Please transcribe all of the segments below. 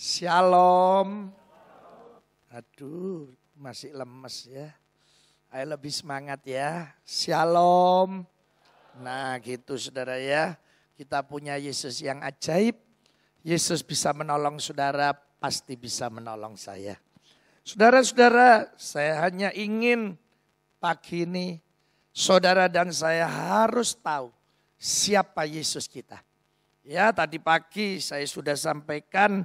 Shalom. Aduh, masih lemes ya. Ayo lebih semangat ya. Shalom. Nah gitu saudara ya. Kita punya Yesus yang ajaib. Yesus bisa menolong saudara, pasti bisa menolong saya. Saudara-saudara, saya hanya ingin pagi ini saudara dan saya harus tahu siapa Yesus kita. Ya tadi pagi saya sudah sampaikan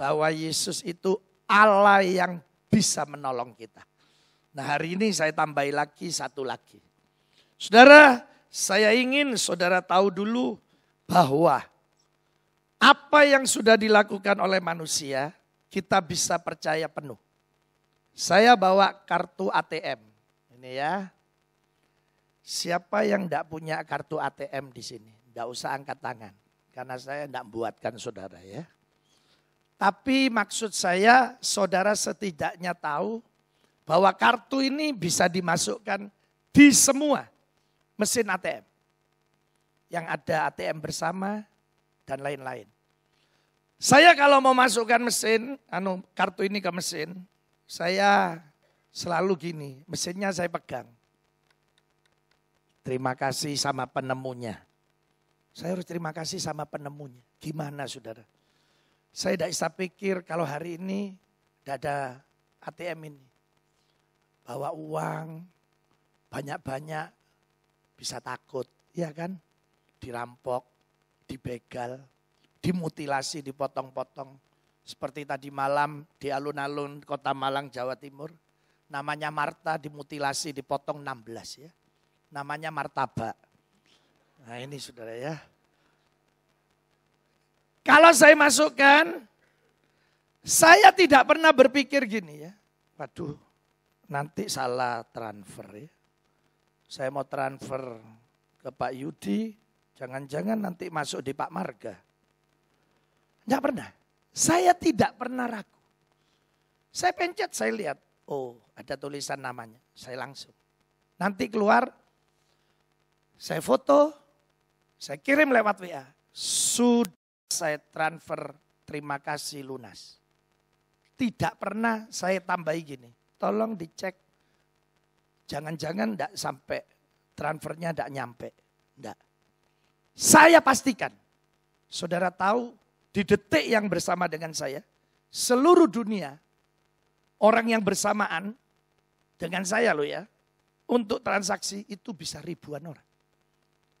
bahwa Yesus itu Allah yang bisa menolong kita. Nah hari ini saya tambahi lagi satu lagi. Saudara, saya ingin saudara tahu dulu bahwa apa yang sudah dilakukan oleh manusia, kita bisa percaya penuh. Saya bawa kartu ATM. Ini ya. Siapa yang tidak punya kartu ATM di sini? Tidak usah angkat tangan. Karena saya tidak buatkan saudara ya. Tapi maksud saya saudara setidaknya tahu bahwa kartu ini bisa dimasukkan di semua mesin ATM. Yang ada ATM bersama dan lain-lain. Saya kalau mau masukkan mesin, anu kartu ini ke mesin, saya selalu gini, mesinnya saya pegang. Terima kasih sama penemunya. Saya harus terima kasih sama penemunya. Gimana saudara? Saya tidak bisa pikir kalau hari ini tidak ada ATM ini. Bawa uang, banyak-banyak bisa takut, ya kan? Dirampok, dibegal, dimutilasi, dipotong-potong. Seperti tadi malam di alun-alun kota Malang, Jawa Timur. Namanya Marta dimutilasi, dipotong 16 ya. Namanya Martabak. Nah ini saudara ya. Kalau saya masukkan, saya tidak pernah berpikir gini ya. Waduh, nanti salah transfer ya. Saya mau transfer ke Pak Yudi, jangan-jangan nanti masuk di Pak Marga. Enggak pernah. Saya tidak pernah ragu. Saya pencet, saya lihat. Oh, ada tulisan namanya. Saya langsung. Nanti keluar, saya foto, saya kirim lewat WA. Sudah saya transfer terima kasih lunas. Tidak pernah saya tambahi gini, tolong dicek. Jangan-jangan tidak sampai transfernya tidak nyampe. Tidak. Saya pastikan, saudara tahu di detik yang bersama dengan saya, seluruh dunia, orang yang bersamaan dengan saya loh ya, untuk transaksi itu bisa ribuan orang.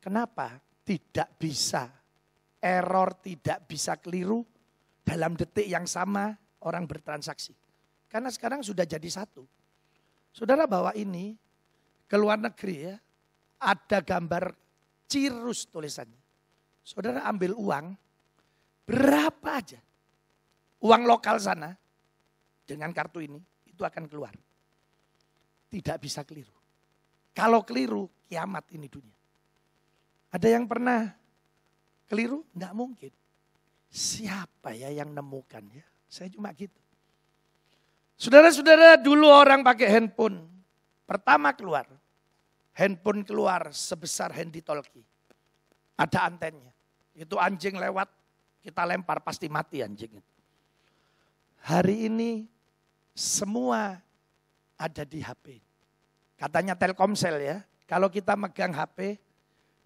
Kenapa tidak bisa error tidak bisa keliru dalam detik yang sama orang bertransaksi. Karena sekarang sudah jadi satu. Saudara bawa ini ke luar negeri ya, ada gambar cirus tulisannya. Saudara ambil uang, berapa aja uang lokal sana dengan kartu ini, itu akan keluar. Tidak bisa keliru. Kalau keliru, kiamat ini dunia. Ada yang pernah Keliru? Nggak mungkin. Siapa ya yang nemukan ya? Saya cuma gitu. Saudara-saudara dulu orang pakai handphone. Pertama keluar. Handphone keluar sebesar handy talkie. Ada antennya. Itu anjing lewat, kita lempar pasti mati anjing itu. Hari ini semua ada di HP. Katanya Telkomsel ya, kalau kita megang HP,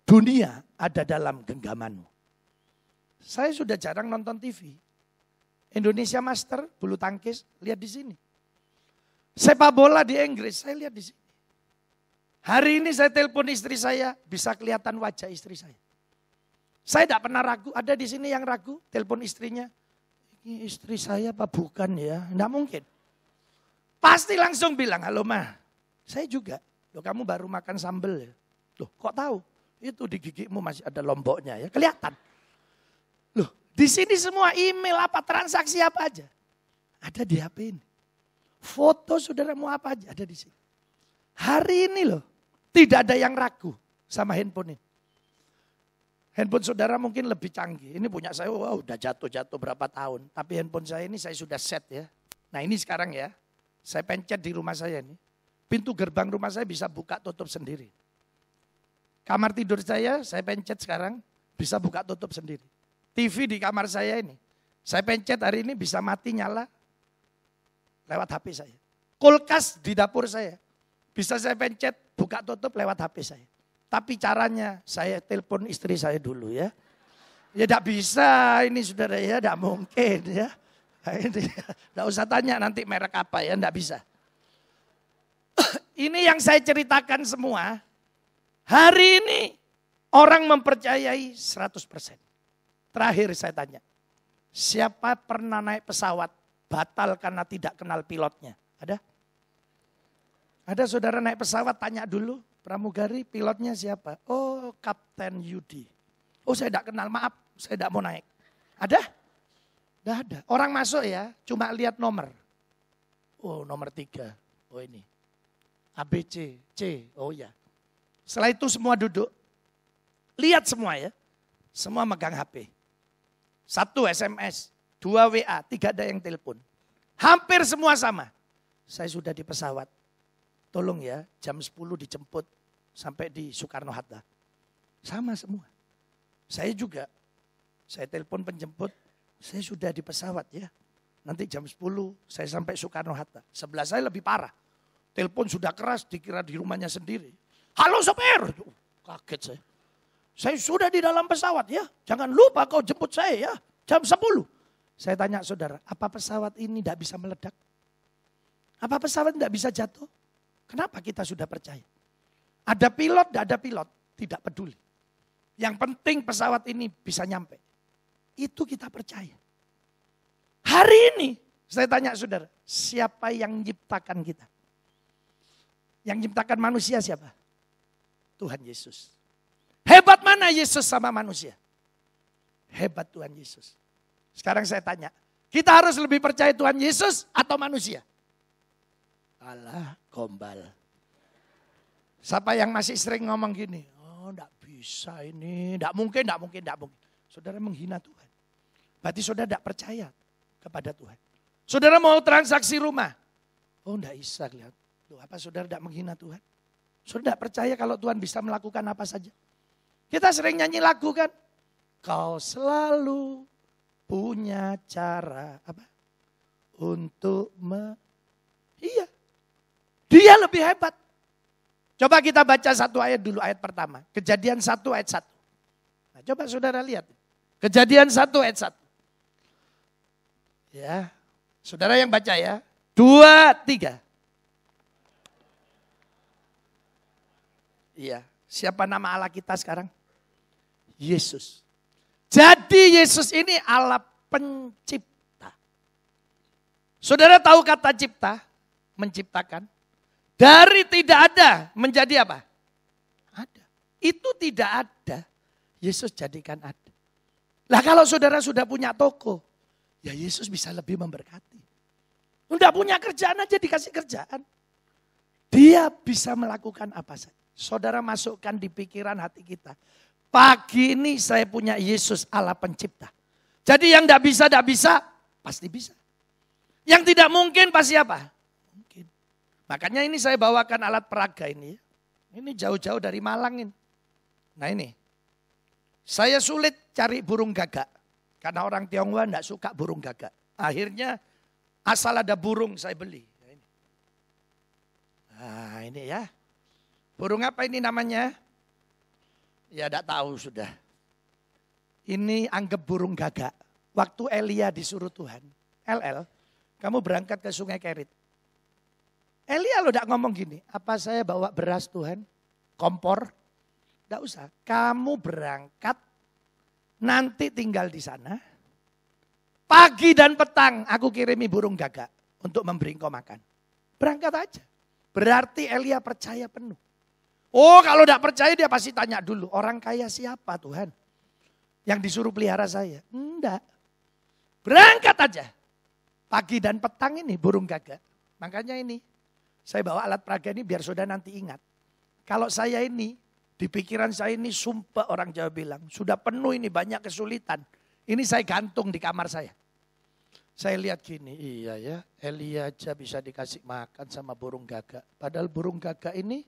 dunia ada dalam genggamanmu. Saya sudah jarang nonton TV. Indonesia Master, bulu tangkis, lihat di sini. Sepak bola di Inggris, saya lihat di sini. Hari ini saya telepon istri saya, bisa kelihatan wajah istri saya. Saya tidak pernah ragu, ada di sini yang ragu, telepon istrinya. Ini istri saya apa bukan ya? Tidak mungkin. Pasti langsung bilang, halo mah, saya juga. Loh kamu baru makan sambel ya? Loh kok tahu? Itu di gigimu masih ada lomboknya ya, kelihatan. Di sini semua email apa, transaksi apa aja. Ada di HP ini. Foto saudara mau apa aja ada di sini. Hari ini loh, tidak ada yang ragu sama handphone ini. Handphone saudara mungkin lebih canggih. Ini punya saya, wow, udah jatuh-jatuh berapa tahun. Tapi handphone saya ini saya sudah set ya. Nah ini sekarang ya, saya pencet di rumah saya ini. Pintu gerbang rumah saya bisa buka tutup sendiri. Kamar tidur saya, saya pencet sekarang, bisa buka tutup sendiri. TV di kamar saya ini. Saya pencet hari ini bisa mati nyala lewat HP saya. Kulkas di dapur saya. Bisa saya pencet, buka tutup lewat HP saya. Tapi caranya saya telepon istri saya dulu ya. Ya tidak bisa ini saudara ya, tidak mungkin ya. Nah, tidak usah tanya nanti merek apa ya, tidak bisa. ini yang saya ceritakan semua. Hari ini orang mempercayai 100 persen. Terakhir saya tanya, siapa pernah naik pesawat batal karena tidak kenal pilotnya? Ada? Ada saudara naik pesawat tanya dulu, pramugari pilotnya siapa? Oh, Kapten Yudi. Oh, saya tidak kenal, maaf, saya tidak mau naik. Ada? Tidak ada. Orang masuk ya, cuma lihat nomor. Oh, nomor tiga. Oh ini. ABC, C. Oh ya. Setelah itu semua duduk. Lihat semua ya. Semua megang HP. Satu SMS, dua WA, tiga ada yang telepon. Hampir semua sama. Saya sudah di pesawat. Tolong ya, jam 10 dijemput sampai di Soekarno-Hatta. Sama semua. Saya juga. Saya telepon penjemput, saya sudah di pesawat ya. Nanti jam 10 saya sampai Soekarno-Hatta. Sebelah saya lebih parah. Telepon sudah keras, dikira di rumahnya sendiri. Halo sopir! Kaget saya. Saya sudah di dalam pesawat ya. Jangan lupa kau jemput saya ya. Jam 10. Saya tanya saudara, apa pesawat ini tidak bisa meledak? Apa pesawat tidak bisa jatuh? Kenapa kita sudah percaya? Ada pilot, tidak ada pilot. Tidak peduli. Yang penting pesawat ini bisa nyampe. Itu kita percaya. Hari ini saya tanya saudara, siapa yang menciptakan kita? Yang menciptakan manusia siapa? Tuhan Yesus. Hebat mana Yesus sama manusia? Hebat Tuhan Yesus. Sekarang saya tanya, kita harus lebih percaya Tuhan Yesus atau manusia? Allah gombal. Siapa yang masih sering ngomong gini? Oh, enggak bisa ini, enggak mungkin, enggak mungkin, enggak mungkin. Saudara menghina Tuhan. Berarti saudara enggak percaya kepada Tuhan. Saudara mau transaksi rumah. Oh, enggak bisa lihat, Tuh, apa saudara enggak menghina Tuhan? Saudara enggak percaya kalau Tuhan bisa melakukan apa saja? Kita sering nyanyi lagu kan. Kau selalu punya cara apa? Untuk me Iya. Dia lebih hebat. Coba kita baca satu ayat dulu ayat pertama. Kejadian satu ayat satu. Nah, coba saudara lihat. Kejadian satu ayat satu. Ya. Saudara yang baca ya. Dua, tiga. Iya. Siapa nama Allah kita sekarang? Yesus. Jadi Yesus ini Allah pencipta. Saudara tahu kata cipta? Menciptakan. Dari tidak ada menjadi apa? Ada. Itu tidak ada. Yesus jadikan ada. Lah kalau saudara sudah punya toko, ya Yesus bisa lebih memberkati. Udah punya kerjaan aja dikasih kerjaan. Dia bisa melakukan apa saja. Saudara masukkan di pikiran hati kita. Pagi ini saya punya Yesus Allah pencipta. Jadi yang tidak bisa, tidak bisa, pasti bisa. Yang tidak mungkin pasti apa? Mungkin. Makanya ini saya bawakan alat peraga ini. Ya. Ini jauh-jauh dari Malang ini. Nah ini. Saya sulit cari burung gagak. Karena orang Tionghoa tidak suka burung gagak. Akhirnya asal ada burung saya beli. Nah ini ah, ya. Burung apa ini namanya? Ya tidak tahu sudah. Ini anggap burung gagak. Waktu Elia disuruh Tuhan. LL, kamu berangkat ke sungai Kerit. Elia lo tidak ngomong gini. Apa saya bawa beras Tuhan? Kompor? Tidak usah. Kamu berangkat. Nanti tinggal di sana. Pagi dan petang aku kirimi burung gagak. Untuk memberi engkau makan. Berangkat aja. Berarti Elia percaya penuh. Oh kalau tidak percaya dia pasti tanya dulu. Orang kaya siapa Tuhan? Yang disuruh pelihara saya? Enggak. Berangkat aja. Pagi dan petang ini burung gagak. Makanya ini. Saya bawa alat peraga ini biar sudah nanti ingat. Kalau saya ini, di pikiran saya ini sumpah orang Jawa bilang. Sudah penuh ini banyak kesulitan. Ini saya gantung di kamar saya. Saya lihat gini, iya ya, Elia aja bisa dikasih makan sama burung gagak. Padahal burung gagak ini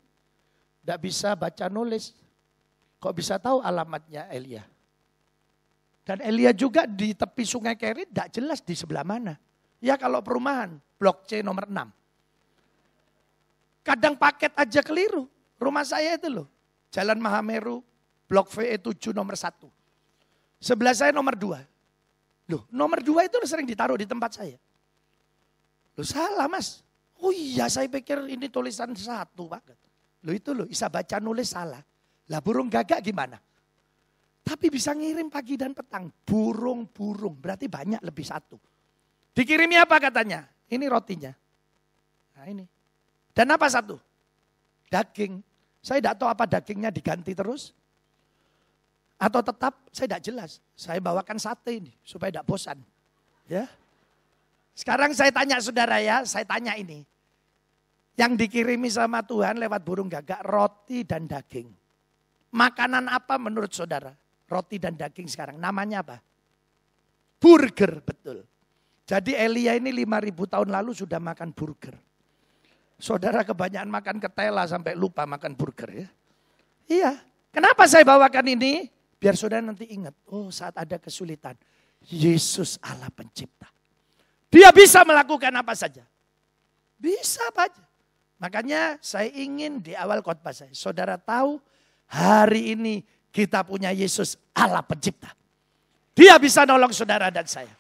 tidak bisa baca nulis. Kok bisa tahu alamatnya Elia? Dan Elia juga di tepi sungai Kerit tidak jelas di sebelah mana. Ya kalau perumahan, blok C nomor 6. Kadang paket aja keliru. Rumah saya itu loh, Jalan Mahameru, blok VE 7 nomor 1. Sebelah saya nomor 2. Loh, nomor 2 itu sering ditaruh di tempat saya. Loh salah mas. Oh iya saya pikir ini tulisan satu pak. Lo itu lo, bisa baca nulis salah. Lah burung gagak gimana? Tapi bisa ngirim pagi dan petang. Burung-burung, berarti banyak lebih satu. Dikirimnya apa katanya? Ini rotinya. Nah ini. Dan apa satu? Daging. Saya tidak tahu apa dagingnya diganti terus. Atau tetap, saya tidak jelas. Saya bawakan sate ini, supaya tidak bosan. Ya. Sekarang saya tanya saudara ya, saya tanya ini yang dikirimi sama Tuhan lewat burung gagak roti dan daging. Makanan apa menurut saudara? Roti dan daging sekarang namanya apa? Burger betul. Jadi Elia ini 5000 tahun lalu sudah makan burger. Saudara kebanyakan makan ketela sampai lupa makan burger ya. Iya. Kenapa saya bawakan ini? Biar saudara nanti ingat. Oh saat ada kesulitan. Yesus Allah pencipta. Dia bisa melakukan apa saja. Bisa saja. Makanya saya ingin di awal khotbah saya, saudara tahu hari ini kita punya Yesus Allah pencipta. Dia bisa nolong saudara dan saya.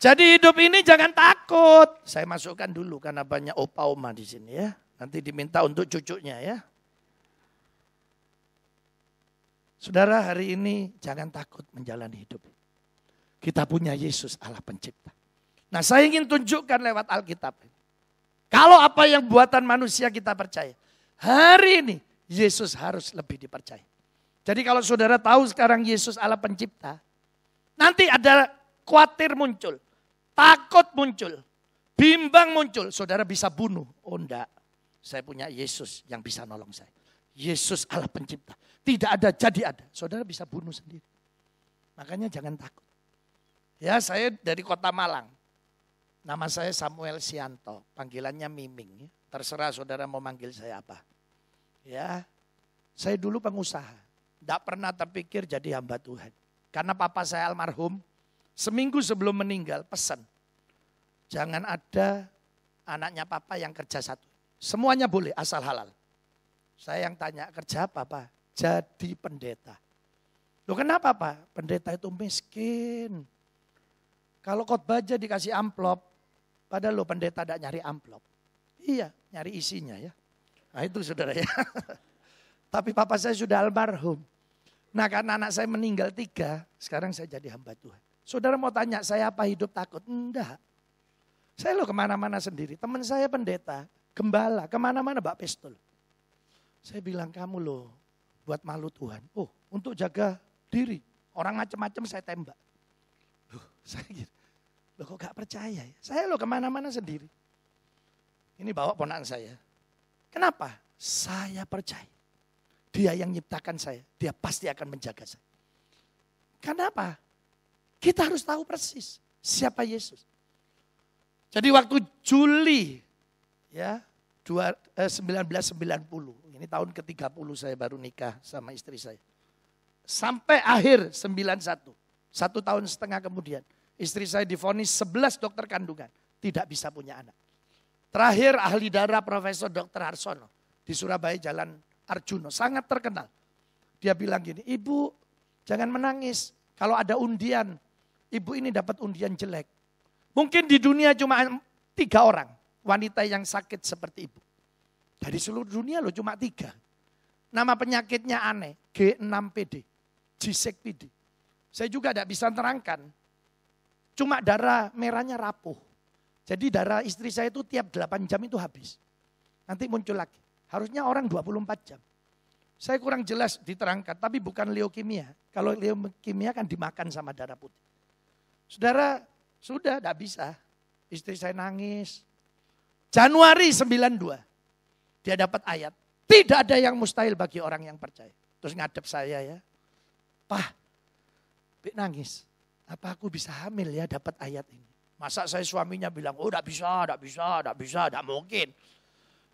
Jadi hidup ini jangan takut. Saya masukkan dulu karena banyak opa oma di sini ya. Nanti diminta untuk cucunya ya. Saudara hari ini jangan takut menjalani hidup. Kita punya Yesus Allah pencipta. Nah saya ingin tunjukkan lewat Alkitab. Kalau apa yang buatan manusia kita percaya. Hari ini Yesus harus lebih dipercaya. Jadi kalau saudara tahu sekarang Yesus Allah pencipta. Nanti ada khawatir muncul. Takut muncul. Bimbang muncul. Saudara bisa bunuh. Oh enggak. Saya punya Yesus yang bisa nolong saya. Yesus Allah pencipta. Tidak ada jadi ada. Saudara bisa bunuh sendiri. Makanya jangan takut. Ya saya dari kota Malang. Nama saya Samuel Sianto, panggilannya Miming. Terserah saudara mau manggil saya apa. Ya, saya dulu pengusaha. Tidak pernah terpikir jadi hamba Tuhan. Karena papa saya almarhum, seminggu sebelum meninggal pesan. Jangan ada anaknya papa yang kerja satu. Semuanya boleh asal halal. Saya yang tanya kerja apa pak? Jadi pendeta. Loh kenapa pak? Pendeta itu miskin. Kalau khotbah aja dikasih amplop, Padahal lo pendeta tidak nyari amplop. Iya, nyari isinya ya. Nah itu saudara ya. Tapi papa saya sudah almarhum. Nah karena anak saya meninggal tiga, sekarang saya jadi hamba Tuhan. Saudara mau tanya saya apa hidup takut? Enggak. Saya lo kemana-mana sendiri. Teman saya pendeta, gembala, kemana-mana bak pistol. Saya bilang kamu lo buat malu Tuhan. Oh untuk jaga diri. Orang macam-macam saya tembak. Loh, saya gitu. Loh kok gak percaya ya? Saya loh kemana-mana sendiri. Ini bawa ponakan saya. Kenapa? Saya percaya. Dia yang nyiptakan saya. Dia pasti akan menjaga saya. kenapa Kita harus tahu persis siapa Yesus. Jadi waktu Juli ya 1990, eh, ini tahun ke-30 saya baru nikah sama istri saya. Sampai akhir 91, satu tahun setengah kemudian Istri saya difonis 11 dokter kandungan. Tidak bisa punya anak. Terakhir ahli darah Profesor Dr. Harsono. Di Surabaya Jalan Arjuno. Sangat terkenal. Dia bilang gini, ibu jangan menangis. Kalau ada undian, ibu ini dapat undian jelek. Mungkin di dunia cuma tiga orang wanita yang sakit seperti ibu. Dari seluruh dunia loh cuma tiga. Nama penyakitnya aneh, G6PD, G6PD. Saya juga tidak bisa terangkan, Cuma darah merahnya rapuh. Jadi darah istri saya itu tiap 8 jam itu habis. Nanti muncul lagi. Harusnya orang 24 jam. Saya kurang jelas diterangkan, tapi bukan leukemia. Kalau leukemia kan dimakan sama darah putih. Saudara, sudah tidak bisa. Istri saya nangis. Januari 92, dia dapat ayat. Tidak ada yang mustahil bagi orang yang percaya. Terus ngadep saya ya. Pak, nangis. Apa aku bisa hamil ya dapat ayat ini? Masa saya suaminya bilang, oh tidak bisa, tidak bisa, tidak bisa, tidak mungkin.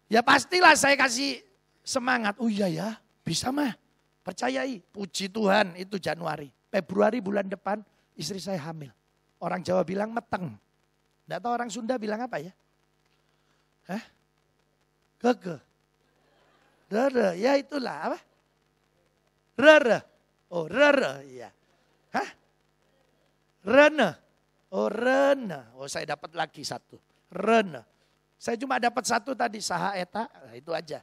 Ya pastilah saya kasih semangat. Oh iya ya, bisa mah. Percayai, puji Tuhan itu Januari. Februari bulan depan istri saya hamil. Orang Jawa bilang meteng. Tidak tahu orang Sunda bilang apa ya? Hah? Keke. Rere, ya itulah apa? Rere. Oh rere, iya. Hah? Rene. Oh rene. Oh saya dapat lagi satu. Rene. Saya cuma dapat satu tadi saha eta. Nah, itu aja.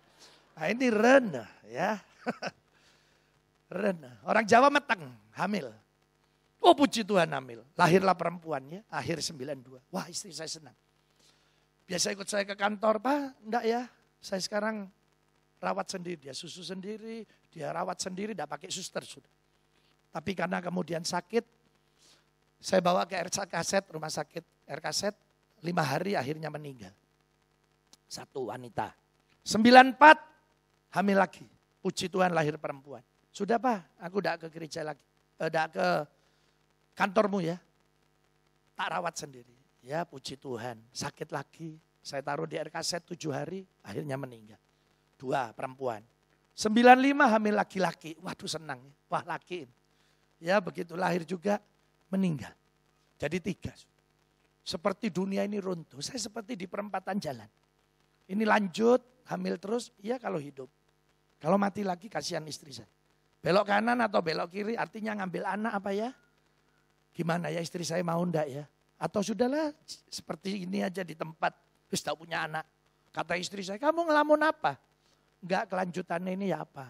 Nah ini rene ya. rene. Orang Jawa meteng. Hamil. Oh puji Tuhan hamil. Lahirlah perempuannya akhir 92. Wah istri saya senang. Biasa ikut saya ke kantor, Pak, enggak ya. Saya sekarang rawat sendiri, dia susu sendiri, dia rawat sendiri, enggak pakai suster sudah. Tapi karena kemudian sakit, saya bawa ke RK Kaset, rumah sakit RK Kaset, lima hari akhirnya meninggal. Satu wanita. sembilan empat hamil lagi. Puji Tuhan lahir perempuan. Sudah Pak, aku tidak ke gereja lagi. Tidak eh, ke kantormu ya. Tak rawat sendiri. Ya puji Tuhan, sakit lagi. Saya taruh di RKZ kaset tujuh hari, akhirnya meninggal. Dua perempuan. sembilan lima hamil laki-laki. Waduh senang. Wah laki. Ya begitu lahir juga meninggal. Jadi tiga. Seperti dunia ini runtuh, saya seperti di perempatan jalan. Ini lanjut, hamil terus, iya kalau hidup. Kalau mati lagi kasihan istri saya. Belok kanan atau belok kiri artinya ngambil anak apa ya? Gimana ya istri saya mau ndak ya? Atau sudahlah seperti ini aja di tempat. Terus tak punya anak. Kata istri saya, kamu ngelamun apa? Enggak kelanjutannya ini ya apa?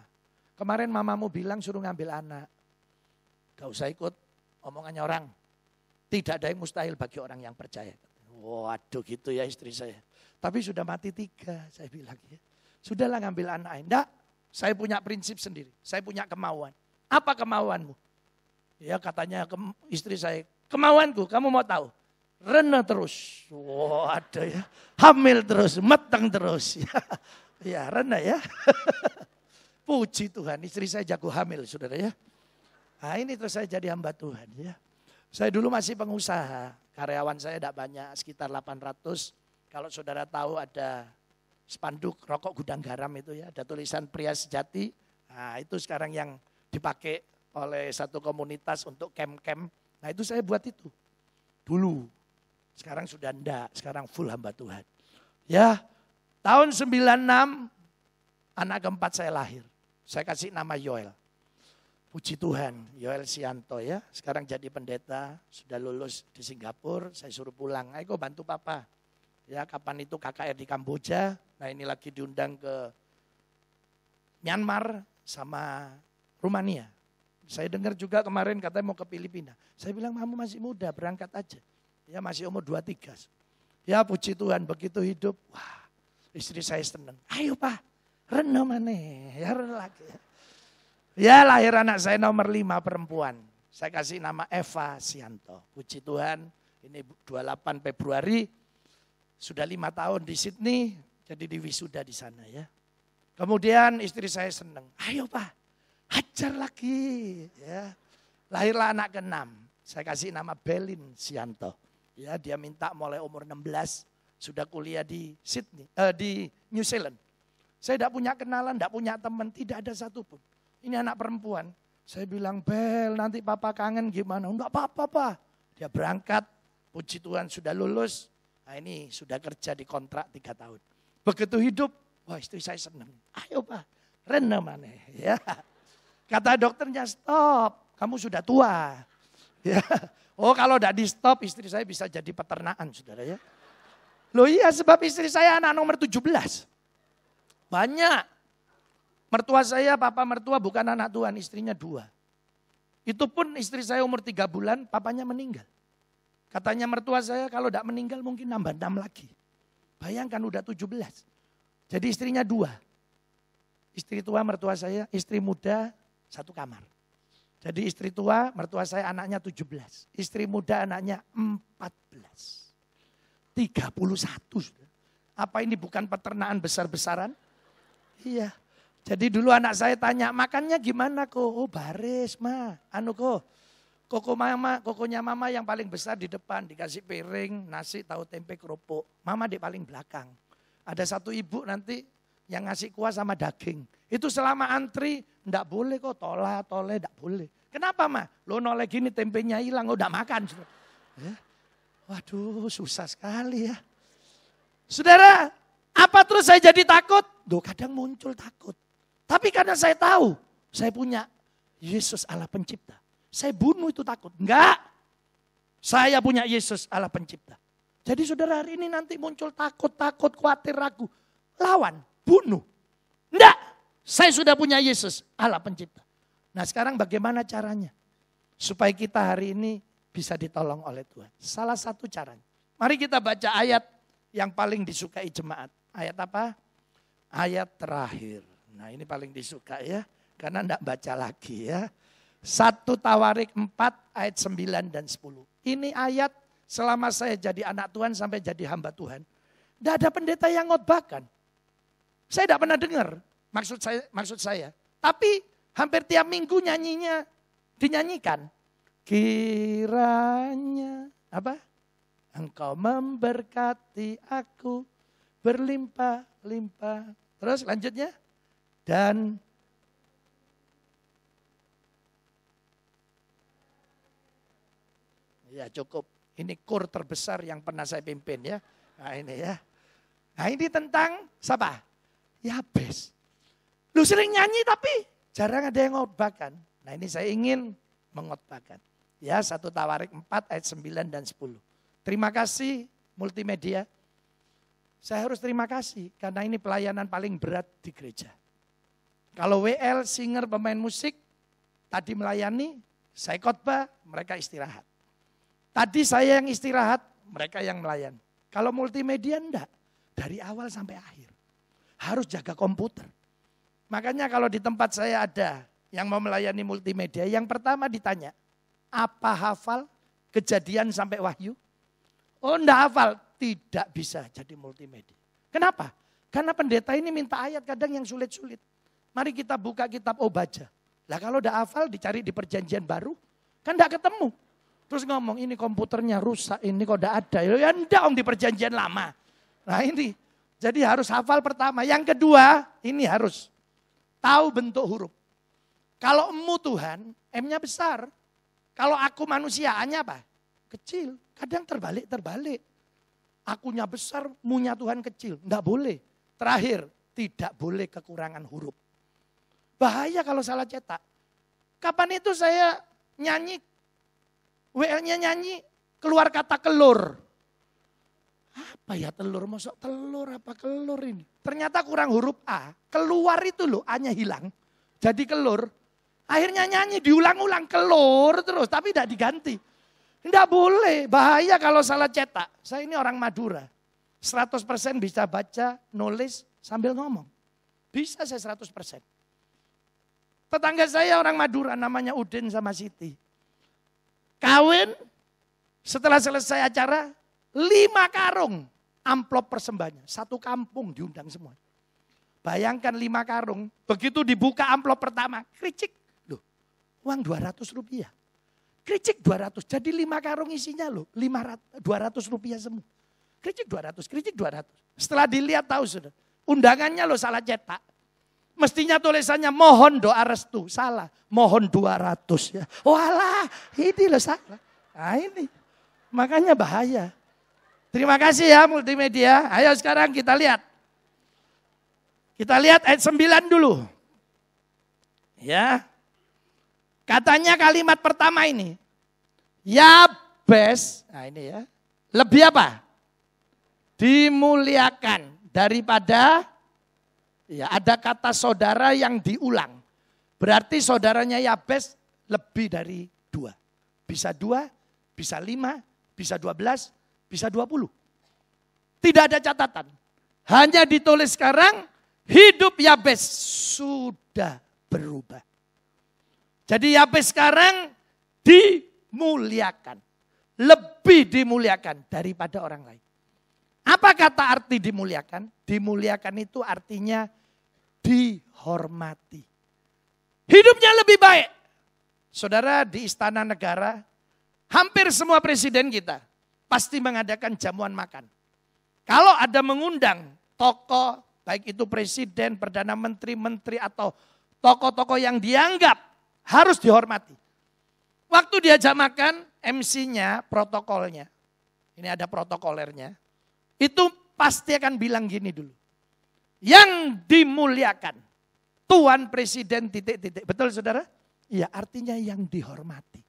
Kemarin mamamu bilang suruh ngambil anak. Gak usah ikut omongannya orang. Tidak ada yang mustahil bagi orang yang percaya. Waduh gitu ya istri saya. Tapi sudah mati tiga, saya bilang ya. Sudahlah ngambil anak. Enggak, saya punya prinsip sendiri. Saya punya kemauan. Apa kemauanmu? Ya katanya ke istri saya, kemauanku kamu mau tahu? Rena terus. Waduh ya. Hamil terus, matang terus. Ya, ya rena ya. Puji Tuhan, istri saya jago hamil saudara ya. Nah ini terus saya jadi hamba Tuhan ya. Saya dulu masih pengusaha, karyawan saya tidak banyak, sekitar 800. Kalau saudara tahu ada spanduk rokok gudang garam itu ya, ada tulisan pria sejati. Nah itu sekarang yang dipakai oleh satu komunitas untuk kem-kem. Nah itu saya buat itu. Dulu, sekarang sudah ndak, sekarang full hamba Tuhan. Ya, tahun 96 anak keempat saya lahir. Saya kasih nama Yoel. Puji Tuhan, Yoel Sianto ya. Sekarang jadi pendeta, sudah lulus di Singapura, saya suruh pulang. Ayo bantu papa. Ya, kapan itu KKR di Kamboja. Nah, ini lagi diundang ke Myanmar sama Rumania. Saya dengar juga kemarin katanya mau ke Filipina. Saya bilang, "Kamu masih muda, berangkat aja." Ya, masih umur 23. Ya, puji Tuhan, begitu hidup. Wah, istri saya senang. "Ayo, Pak, renomane, Ya, renomane. Ya lahir anak saya nomor lima perempuan. Saya kasih nama Eva Sianto. Puji Tuhan ini 28 Februari. Sudah lima tahun di Sydney. Jadi di wisuda di sana ya. Kemudian istri saya senang. Ayo pak hajar lagi. ya Lahirlah anak keenam. Saya kasih nama Belin Sianto. Ya, dia minta mulai umur 16 sudah kuliah di Sydney, eh, di New Zealand. Saya tidak punya kenalan, tidak punya teman, tidak ada satupun. Ini anak perempuan. Saya bilang, Bel nanti papa kangen gimana? Enggak apa-apa, pa. Dia berangkat, puji Tuhan sudah lulus. Nah ini sudah kerja di kontrak tiga tahun. Begitu hidup, wah istri saya senang. Ayo pak, renang mana? Ya. Kata dokternya stop, kamu sudah tua. Ya. Oh kalau tidak di stop istri saya bisa jadi peternakan saudara ya. Loh iya sebab istri saya anak nomor 17. Banyak Mertua saya, papa mertua bukan anak Tuhan, istrinya dua. Itu pun istri saya umur tiga bulan, papanya meninggal. Katanya mertua saya kalau tidak meninggal mungkin nambah enam lagi. Bayangkan udah tujuh belas. Jadi istrinya dua. Istri tua mertua saya, istri muda satu kamar. Jadi istri tua, mertua saya anaknya tujuh belas, Istri muda anaknya empat belas, tiga puluh satu. Apa ini bukan peternakan besar-besaran? Iya. Jadi dulu anak saya tanya, makannya gimana kok? Oh baris ma, anu kok. Koko mama, kokonya mama yang paling besar di depan, dikasih piring, nasi, tahu tempe, kerupuk. Mama di paling belakang. Ada satu ibu nanti yang ngasih kuah sama daging. Itu selama antri, ndak boleh kok tola, tole, ndak boleh. Kenapa ma? Lo noleh gini tempenya hilang, udah oh, makan. Ya. Waduh, susah sekali ya. Saudara, apa terus saya jadi takut? Duh, kadang muncul takut. Tapi karena saya tahu, saya punya Yesus Allah pencipta. Saya bunuh itu takut. Enggak. Saya punya Yesus Allah pencipta. Jadi saudara hari ini nanti muncul takut, takut, khawatir, ragu. Lawan, bunuh. Enggak. Saya sudah punya Yesus Allah pencipta. Nah sekarang bagaimana caranya? Supaya kita hari ini bisa ditolong oleh Tuhan. Salah satu caranya. Mari kita baca ayat yang paling disukai jemaat. Ayat apa? Ayat terakhir. Nah ini paling disuka ya, karena tidak baca lagi ya. satu Tawarik empat ayat sembilan dan sepuluh Ini ayat selama saya jadi anak Tuhan sampai jadi hamba Tuhan. Tidak ada pendeta yang ngotbahkan. Saya tidak pernah dengar maksud saya. maksud saya. Tapi hampir tiap minggu nyanyinya dinyanyikan. Kiranya apa? Engkau memberkati aku berlimpah-limpah. Terus lanjutnya dan ya cukup. Ini kur terbesar yang pernah saya pimpin ya. Nah ini ya. Nah ini tentang siapa? ya bes. Lu sering nyanyi tapi jarang ada yang ngotbahkan. Nah ini saya ingin mengotbahkan. Ya satu tawarik 4 ayat 9 dan 10. Terima kasih multimedia. Saya harus terima kasih karena ini pelayanan paling berat di gereja. Kalau WL, singer, pemain musik, tadi melayani, saya khotbah, mereka istirahat. Tadi saya yang istirahat, mereka yang melayani. Kalau multimedia enggak, dari awal sampai akhir. Harus jaga komputer. Makanya kalau di tempat saya ada yang mau melayani multimedia, yang pertama ditanya, apa hafal kejadian sampai wahyu? Oh enggak hafal, tidak bisa jadi multimedia. Kenapa? Karena pendeta ini minta ayat kadang yang sulit-sulit. Mari kita buka kitab Obaja. Lah kalau udah hafal dicari di perjanjian baru, kan gak ketemu. Terus ngomong ini komputernya rusak, ini kok gak ada. Ya enggak om di perjanjian lama. Nah ini, jadi harus hafal pertama. Yang kedua, ini harus tahu bentuk huruf. Kalau emu Tuhan, M-nya besar. Kalau aku manusia, A-nya apa? Kecil. Kadang terbalik-terbalik. Akunya besar, munya Tuhan kecil. Enggak boleh. Terakhir, tidak boleh kekurangan huruf. Bahaya kalau salah cetak. Kapan itu saya nyanyi, WL-nya nyanyi, keluar kata kelur. Apa ya telur, masuk telur apa kelur ini? Ternyata kurang huruf A, keluar itu loh A-nya hilang, jadi kelur. Akhirnya nyanyi diulang-ulang kelur terus, tapi tidak diganti. Tidak boleh, bahaya kalau salah cetak. Saya ini orang Madura, 100% bisa baca, nulis sambil ngomong. Bisa saya 100%. Tetangga saya orang Madura namanya Udin sama Siti. Kawin, setelah selesai acara, lima karung amplop persembahannya. Satu kampung diundang semua. Bayangkan lima karung, begitu dibuka amplop pertama, kricik. Loh, uang 200 rupiah. Kricik 200, jadi lima karung isinya loh, 500, 200 rupiah semua. Kricik 200, kricik 200. Setelah dilihat tahu sudah, undangannya loh salah cetak. Mestinya tulisannya mohon doa restu. Salah. Mohon 200 ya. Walah ini loh salah. Nah ini. Makanya bahaya. Terima kasih ya multimedia. Ayo sekarang kita lihat. Kita lihat ayat 9 dulu. Ya. Katanya kalimat pertama ini. ya best Nah ini ya. Lebih apa? Dimuliakan daripada Ya, ada kata saudara yang diulang. Berarti saudaranya Yabes lebih dari dua. Bisa dua, bisa lima, bisa dua belas, bisa dua puluh. Tidak ada catatan. Hanya ditulis sekarang, hidup Yabes sudah berubah. Jadi Yabes sekarang dimuliakan. Lebih dimuliakan daripada orang lain. Apa kata arti dimuliakan? Dimuliakan itu artinya dihormati. Hidupnya lebih baik. Saudara di istana negara, hampir semua presiden kita pasti mengadakan jamuan makan. Kalau ada mengundang tokoh, baik itu presiden, perdana menteri, menteri atau tokoh-tokoh yang dianggap harus dihormati. Waktu diajak makan, MC-nya, protokolnya, ini ada protokolernya, itu pasti akan bilang gini dulu yang dimuliakan. Tuan Presiden titik-titik. Betul saudara? Ya artinya yang dihormati.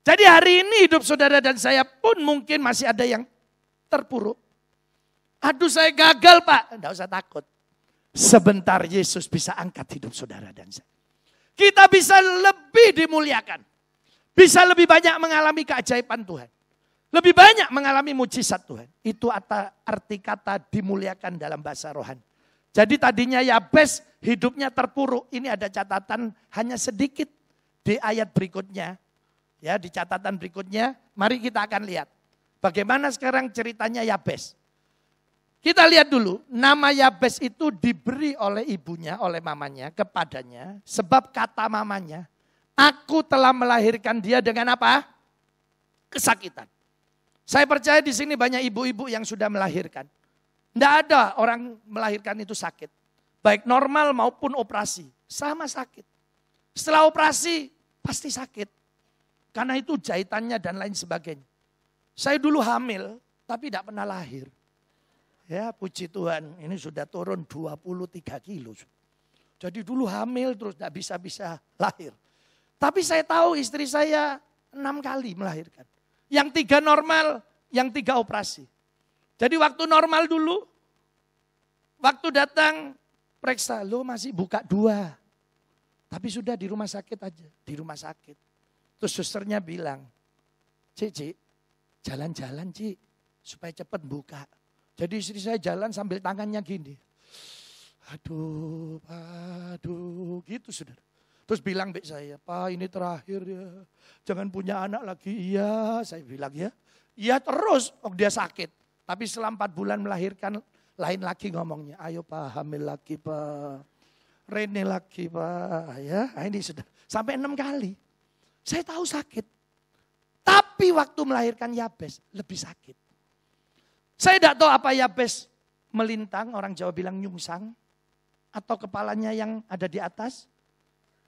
Jadi hari ini hidup saudara dan saya pun mungkin masih ada yang terpuruk. Aduh saya gagal pak. Tidak usah takut. Sebentar Yesus bisa angkat hidup saudara dan saya. Kita bisa lebih dimuliakan. Bisa lebih banyak mengalami keajaiban Tuhan. Lebih banyak mengalami mujizat Tuhan. Itu arti kata dimuliakan dalam bahasa rohani. Jadi tadinya Yabes hidupnya terpuruk. Ini ada catatan hanya sedikit di ayat berikutnya. Ya, di catatan berikutnya, mari kita akan lihat bagaimana sekarang ceritanya Yabes. Kita lihat dulu, nama Yabes itu diberi oleh ibunya, oleh mamanya, kepadanya. Sebab kata mamanya, aku telah melahirkan dia dengan apa? Kesakitan. Saya percaya di sini banyak ibu-ibu yang sudah melahirkan. Tidak ada orang melahirkan itu sakit. Baik normal maupun operasi. Sama sakit. Setelah operasi pasti sakit. Karena itu jahitannya dan lain sebagainya. Saya dulu hamil tapi tidak pernah lahir. Ya puji Tuhan ini sudah turun 23 kilo. Jadi dulu hamil terus tidak bisa-bisa lahir. Tapi saya tahu istri saya enam kali melahirkan. Yang tiga normal, yang tiga operasi. Jadi waktu normal dulu Waktu datang periksa, lo masih buka dua. Tapi sudah di rumah sakit aja, di rumah sakit. Terus susternya bilang, Cici, jalan-jalan Cik, supaya cepat buka. Jadi istri saya jalan sambil tangannya gini. Aduh, aduh, gitu saudara. Terus bilang baik saya, Pak ini terakhir ya. Jangan punya anak lagi. Iya, saya bilang ya. Iya terus, oh dia sakit. Tapi setelah empat bulan melahirkan, lain lagi ngomongnya, ayo Pak hamil lagi Pak. Rene lagi Pak. Ya, nah, ini sudah sampai enam kali. Saya tahu sakit. Tapi waktu melahirkan Yabes lebih sakit. Saya tidak tahu apa Yabes melintang, orang Jawa bilang nyungsang. Atau kepalanya yang ada di atas.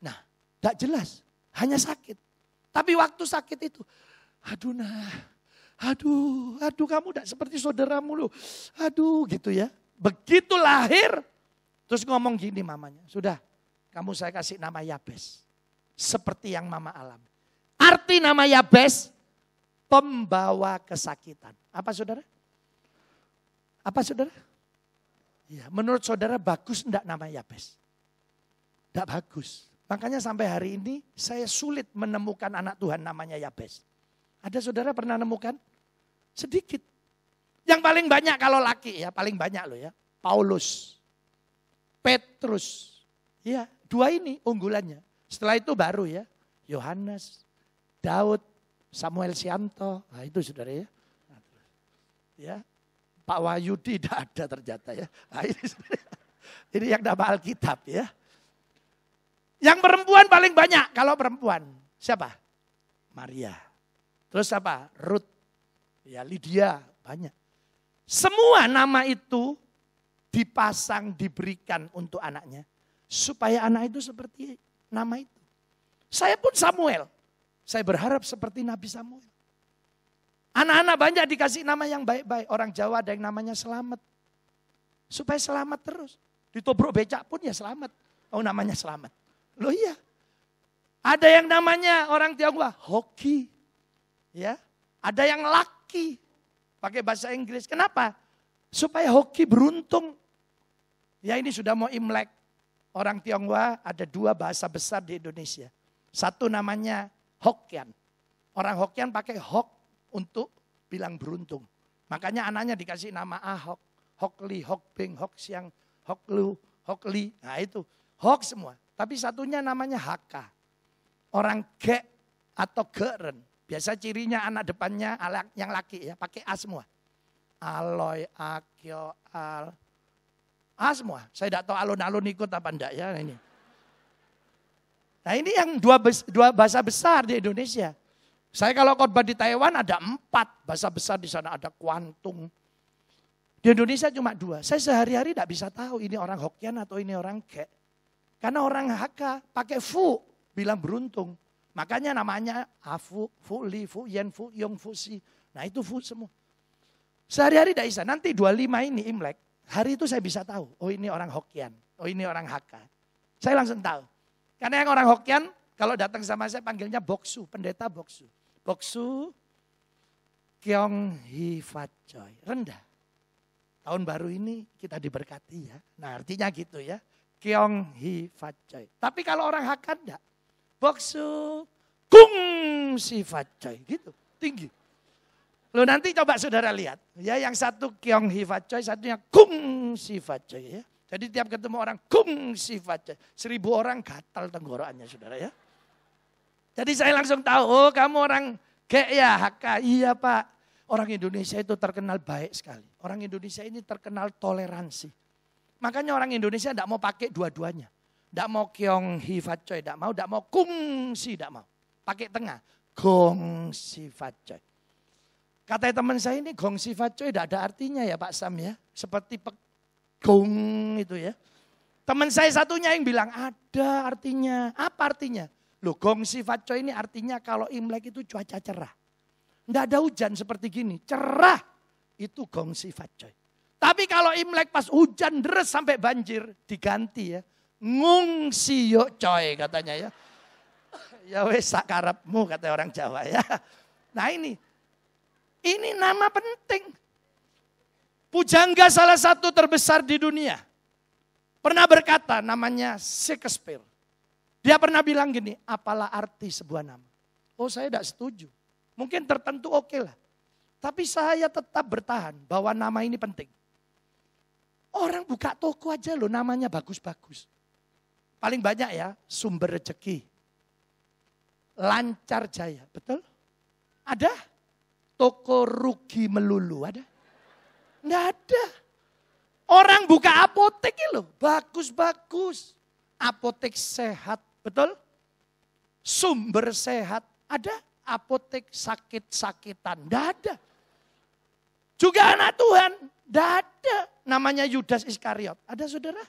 Nah, tidak jelas. Hanya sakit. Tapi waktu sakit itu, aduh nah Aduh, aduh kamu tidak seperti saudaramu loh. Aduh gitu ya. Begitu lahir, terus ngomong gini mamanya. Sudah, kamu saya kasih nama Yabes. Seperti yang mama alam Arti nama Yabes, pembawa kesakitan. Apa saudara? Apa saudara? Ya, menurut saudara bagus enggak nama Yabes? Enggak bagus. Makanya sampai hari ini saya sulit menemukan anak Tuhan namanya Yabes. Ada saudara pernah nemukan? Sedikit. Yang paling banyak kalau laki ya, paling banyak loh ya. Paulus, Petrus. Ya, dua ini unggulannya. Setelah itu baru ya, Yohanes, Daud, Samuel Sianto. Nah itu saudara ya. Ya, Pak Wahyudi tidak ada ternyata ya. Nah, ini, ini yang nama Alkitab ya. Yang perempuan paling banyak kalau perempuan. Siapa? Maria. Terus apa? Ruth ya Lydia banyak. Semua nama itu dipasang, diberikan untuk anaknya. Supaya anak itu seperti nama itu. Saya pun Samuel. Saya berharap seperti Nabi Samuel. Anak-anak banyak dikasih nama yang baik-baik. Orang Jawa ada yang namanya selamat. Supaya selamat terus. Ditobrok becak pun ya selamat. Oh namanya selamat. Loh iya. Ada yang namanya orang Tionghoa hoki. Ya. Ada yang lak hoki. Pakai bahasa Inggris. Kenapa? Supaya hoki beruntung. Ya ini sudah mau Imlek. Orang Tionghoa ada dua bahasa besar di Indonesia. Satu namanya Hokian. Orang Hokian pakai hok untuk bilang beruntung. Makanya anaknya dikasih nama Ahok. Hokli, Hokbing, Hok Siang, Hoklu, Hokli. Nah itu hok semua. Tapi satunya namanya Haka. Orang kek atau Geren. Biasa cirinya anak depannya anak yang laki ya, pakai A semua. Aloy, Akyo, Al. A semua. Saya tidak tahu alun-alun ikut apa enggak ya ini. Nah ini yang dua, dua bahasa besar di Indonesia. Saya kalau khotbah di Taiwan ada empat bahasa besar di sana ada kuantung. Di Indonesia cuma dua. Saya sehari-hari tidak bisa tahu ini orang Hokkien atau ini orang Kek. Karena orang Hakka pakai fu bilang beruntung. Makanya namanya afu, ah, fu Li fu, yen, fu, yong, Fu Si, Nah itu fu semua. Sehari-hari tidak bisa. Nanti 25 ini Imlek, hari itu saya bisa tahu. Oh ini orang Hokian, oh ini orang Hakka. Saya langsung tahu. Karena yang orang Hokian kalau datang sama saya panggilnya Boksu, pendeta Boksu. Boksu Kyong Hi Fat Choi, rendah. Tahun baru ini kita diberkati ya. Nah artinya gitu ya. Kyong Hi Fat Choi. Tapi kalau orang Hakka enggak. Boksu kung sifat coy. Gitu, tinggi. Lo nanti coba saudara lihat. Ya yang satu kiong sifat coy, satunya kung sifat coy ya. Jadi tiap ketemu orang kung sifat coy. Seribu orang gatal tenggorokannya saudara ya. Jadi saya langsung tahu, oh kamu orang kayak ya HK. Iya pak, orang Indonesia itu terkenal baik sekali. Orang Indonesia ini terkenal toleransi. Makanya orang Indonesia tidak mau pakai dua-duanya. Tidak mau kiong hi fat tidak mau. Tidak mau kung si, tidak mau. Pakai tengah. Gong si Kata teman saya ini gong si tidak ada artinya ya Pak Sam ya. Seperti pe gong itu ya. Teman saya satunya yang bilang ada artinya. Apa artinya? Loh gong si ini artinya kalau Imlek itu cuaca cerah. Tidak ada hujan seperti gini. Cerah. Itu gong si Tapi kalau Imlek pas hujan deres sampai banjir diganti ya ngungsi yuk coy katanya ya. Ya wes sakarepmu kata orang Jawa ya. Nah ini, ini nama penting. Pujangga salah satu terbesar di dunia. Pernah berkata namanya Shakespeare. Dia pernah bilang gini, apalah arti sebuah nama. Oh saya tidak setuju. Mungkin tertentu oke okay lah. Tapi saya tetap bertahan bahwa nama ini penting. Orang buka toko aja loh namanya bagus-bagus paling banyak ya sumber rezeki. Lancar jaya, betul? Ada? Toko rugi melulu ada? Enggak ada. Orang buka apotek loh, bagus-bagus. Apotek sehat, betul? Sumber sehat, ada? Apotek sakit-sakitan, enggak ada. Juga anak Tuhan, enggak ada. Namanya Yudas Iskariot, ada saudara?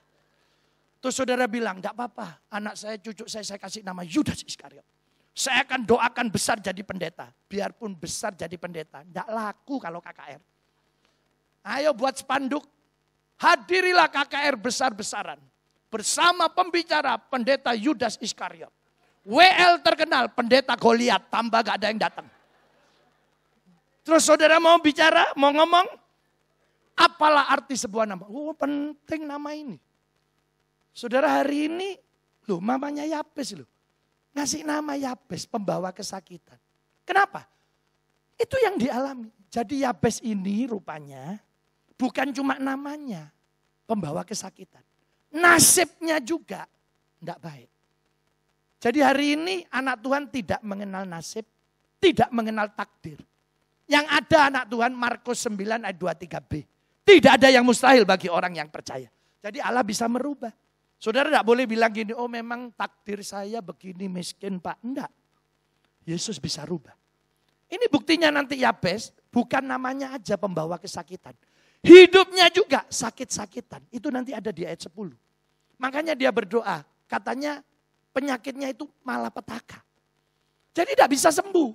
Terus saudara bilang, tidak apa-apa. Anak saya, cucu saya, saya kasih nama Yudas Iskariot. Saya akan doakan besar jadi pendeta. Biarpun besar jadi pendeta. Tidak laku kalau KKR. Ayo buat spanduk. Hadirilah KKR besar-besaran. Bersama pembicara pendeta Yudas Iskariot. WL terkenal pendeta Goliat. Tambah gak ada yang datang. Terus saudara mau bicara, mau ngomong. Apalah arti sebuah nama? Oh penting nama ini. Saudara hari ini, loh mamanya Yapes loh. Ngasih nama Yapes, pembawa kesakitan. Kenapa? Itu yang dialami. Jadi Yapes ini rupanya bukan cuma namanya pembawa kesakitan. Nasibnya juga tidak baik. Jadi hari ini anak Tuhan tidak mengenal nasib, tidak mengenal takdir. Yang ada anak Tuhan Markus 9 ayat 23b. Tidak ada yang mustahil bagi orang yang percaya. Jadi Allah bisa merubah. Saudara tidak boleh bilang gini, oh memang takdir saya begini miskin pak. Enggak. Yesus bisa rubah. Ini buktinya nanti Yabes, bukan namanya aja pembawa kesakitan. Hidupnya juga sakit-sakitan. Itu nanti ada di ayat 10. Makanya dia berdoa, katanya penyakitnya itu malah petaka. Jadi tidak bisa sembuh.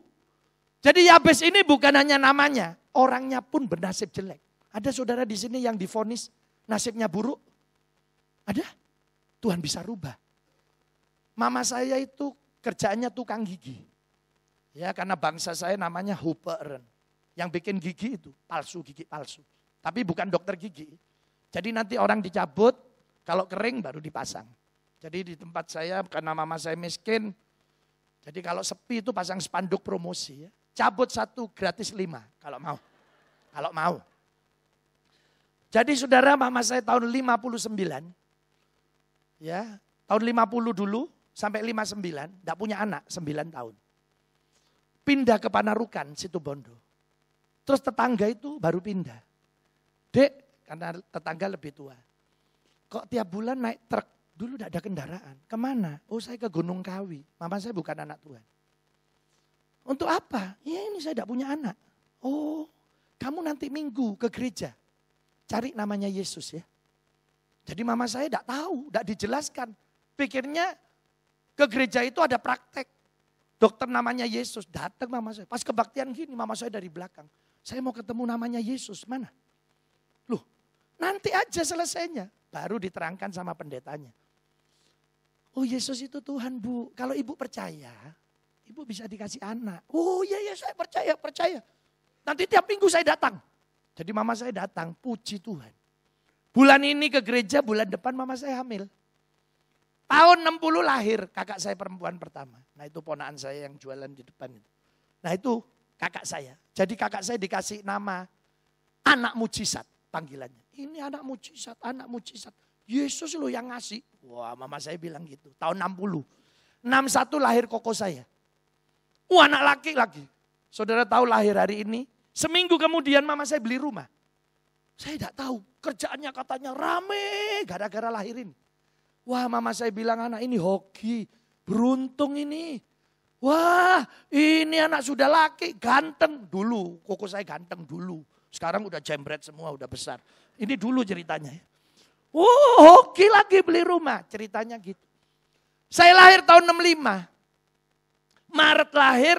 Jadi Yabes ini bukan hanya namanya, orangnya pun bernasib jelek. Ada saudara di sini yang difonis nasibnya buruk? Ada? Tuhan bisa rubah. Mama saya itu kerjaannya tukang gigi. Ya karena bangsa saya namanya Huperen. Yang bikin gigi itu palsu, gigi palsu. Tapi bukan dokter gigi. Jadi nanti orang dicabut, kalau kering baru dipasang. Jadi di tempat saya karena mama saya miskin, jadi kalau sepi itu pasang spanduk promosi ya. Cabut satu gratis lima kalau mau. Kalau mau. Jadi saudara mama saya tahun 59, ya tahun 50 dulu sampai 59, tidak punya anak 9 tahun. Pindah ke Panarukan, situ Bondo. Terus tetangga itu baru pindah. Dek, karena tetangga lebih tua. Kok tiap bulan naik truk, dulu tidak ada kendaraan. Kemana? Oh saya ke Gunung Kawi, mama saya bukan anak Tuhan. Untuk apa? Ya ini saya tidak punya anak. Oh, kamu nanti minggu ke gereja. Cari namanya Yesus ya. Jadi mama saya tidak tahu, tidak dijelaskan. Pikirnya ke gereja itu ada praktek. Dokter namanya Yesus, datang mama saya. Pas kebaktian gini, mama saya dari belakang. Saya mau ketemu namanya Yesus, mana? Loh, nanti aja selesainya. Baru diterangkan sama pendetanya. Oh Yesus itu Tuhan bu, kalau ibu percaya, ibu bisa dikasih anak. Oh iya iya saya percaya, percaya. Nanti tiap minggu saya datang. Jadi mama saya datang, puji Tuhan. Bulan ini ke gereja, bulan depan mama saya hamil. Tahun 60 lahir kakak saya perempuan pertama. Nah itu ponakan saya yang jualan di depan itu. Nah itu kakak saya. Jadi kakak saya dikasih nama anak mujizat panggilannya. Ini anak mujizat, anak mujizat. Yesus loh yang ngasih. Wah mama saya bilang gitu. Tahun 60. 61 lahir koko saya. Wah anak laki lagi. Saudara tahu lahir hari ini. Seminggu kemudian mama saya beli rumah. Saya tidak tahu, kerjaannya katanya rame gara-gara lahirin. Wah mama saya bilang anak ini hoki, beruntung ini. Wah ini anak sudah laki, ganteng dulu. Koko saya ganteng dulu. Sekarang udah jembret semua, udah besar. Ini dulu ceritanya ya. Oh hoki lagi beli rumah, ceritanya gitu. Saya lahir tahun 65. Maret lahir,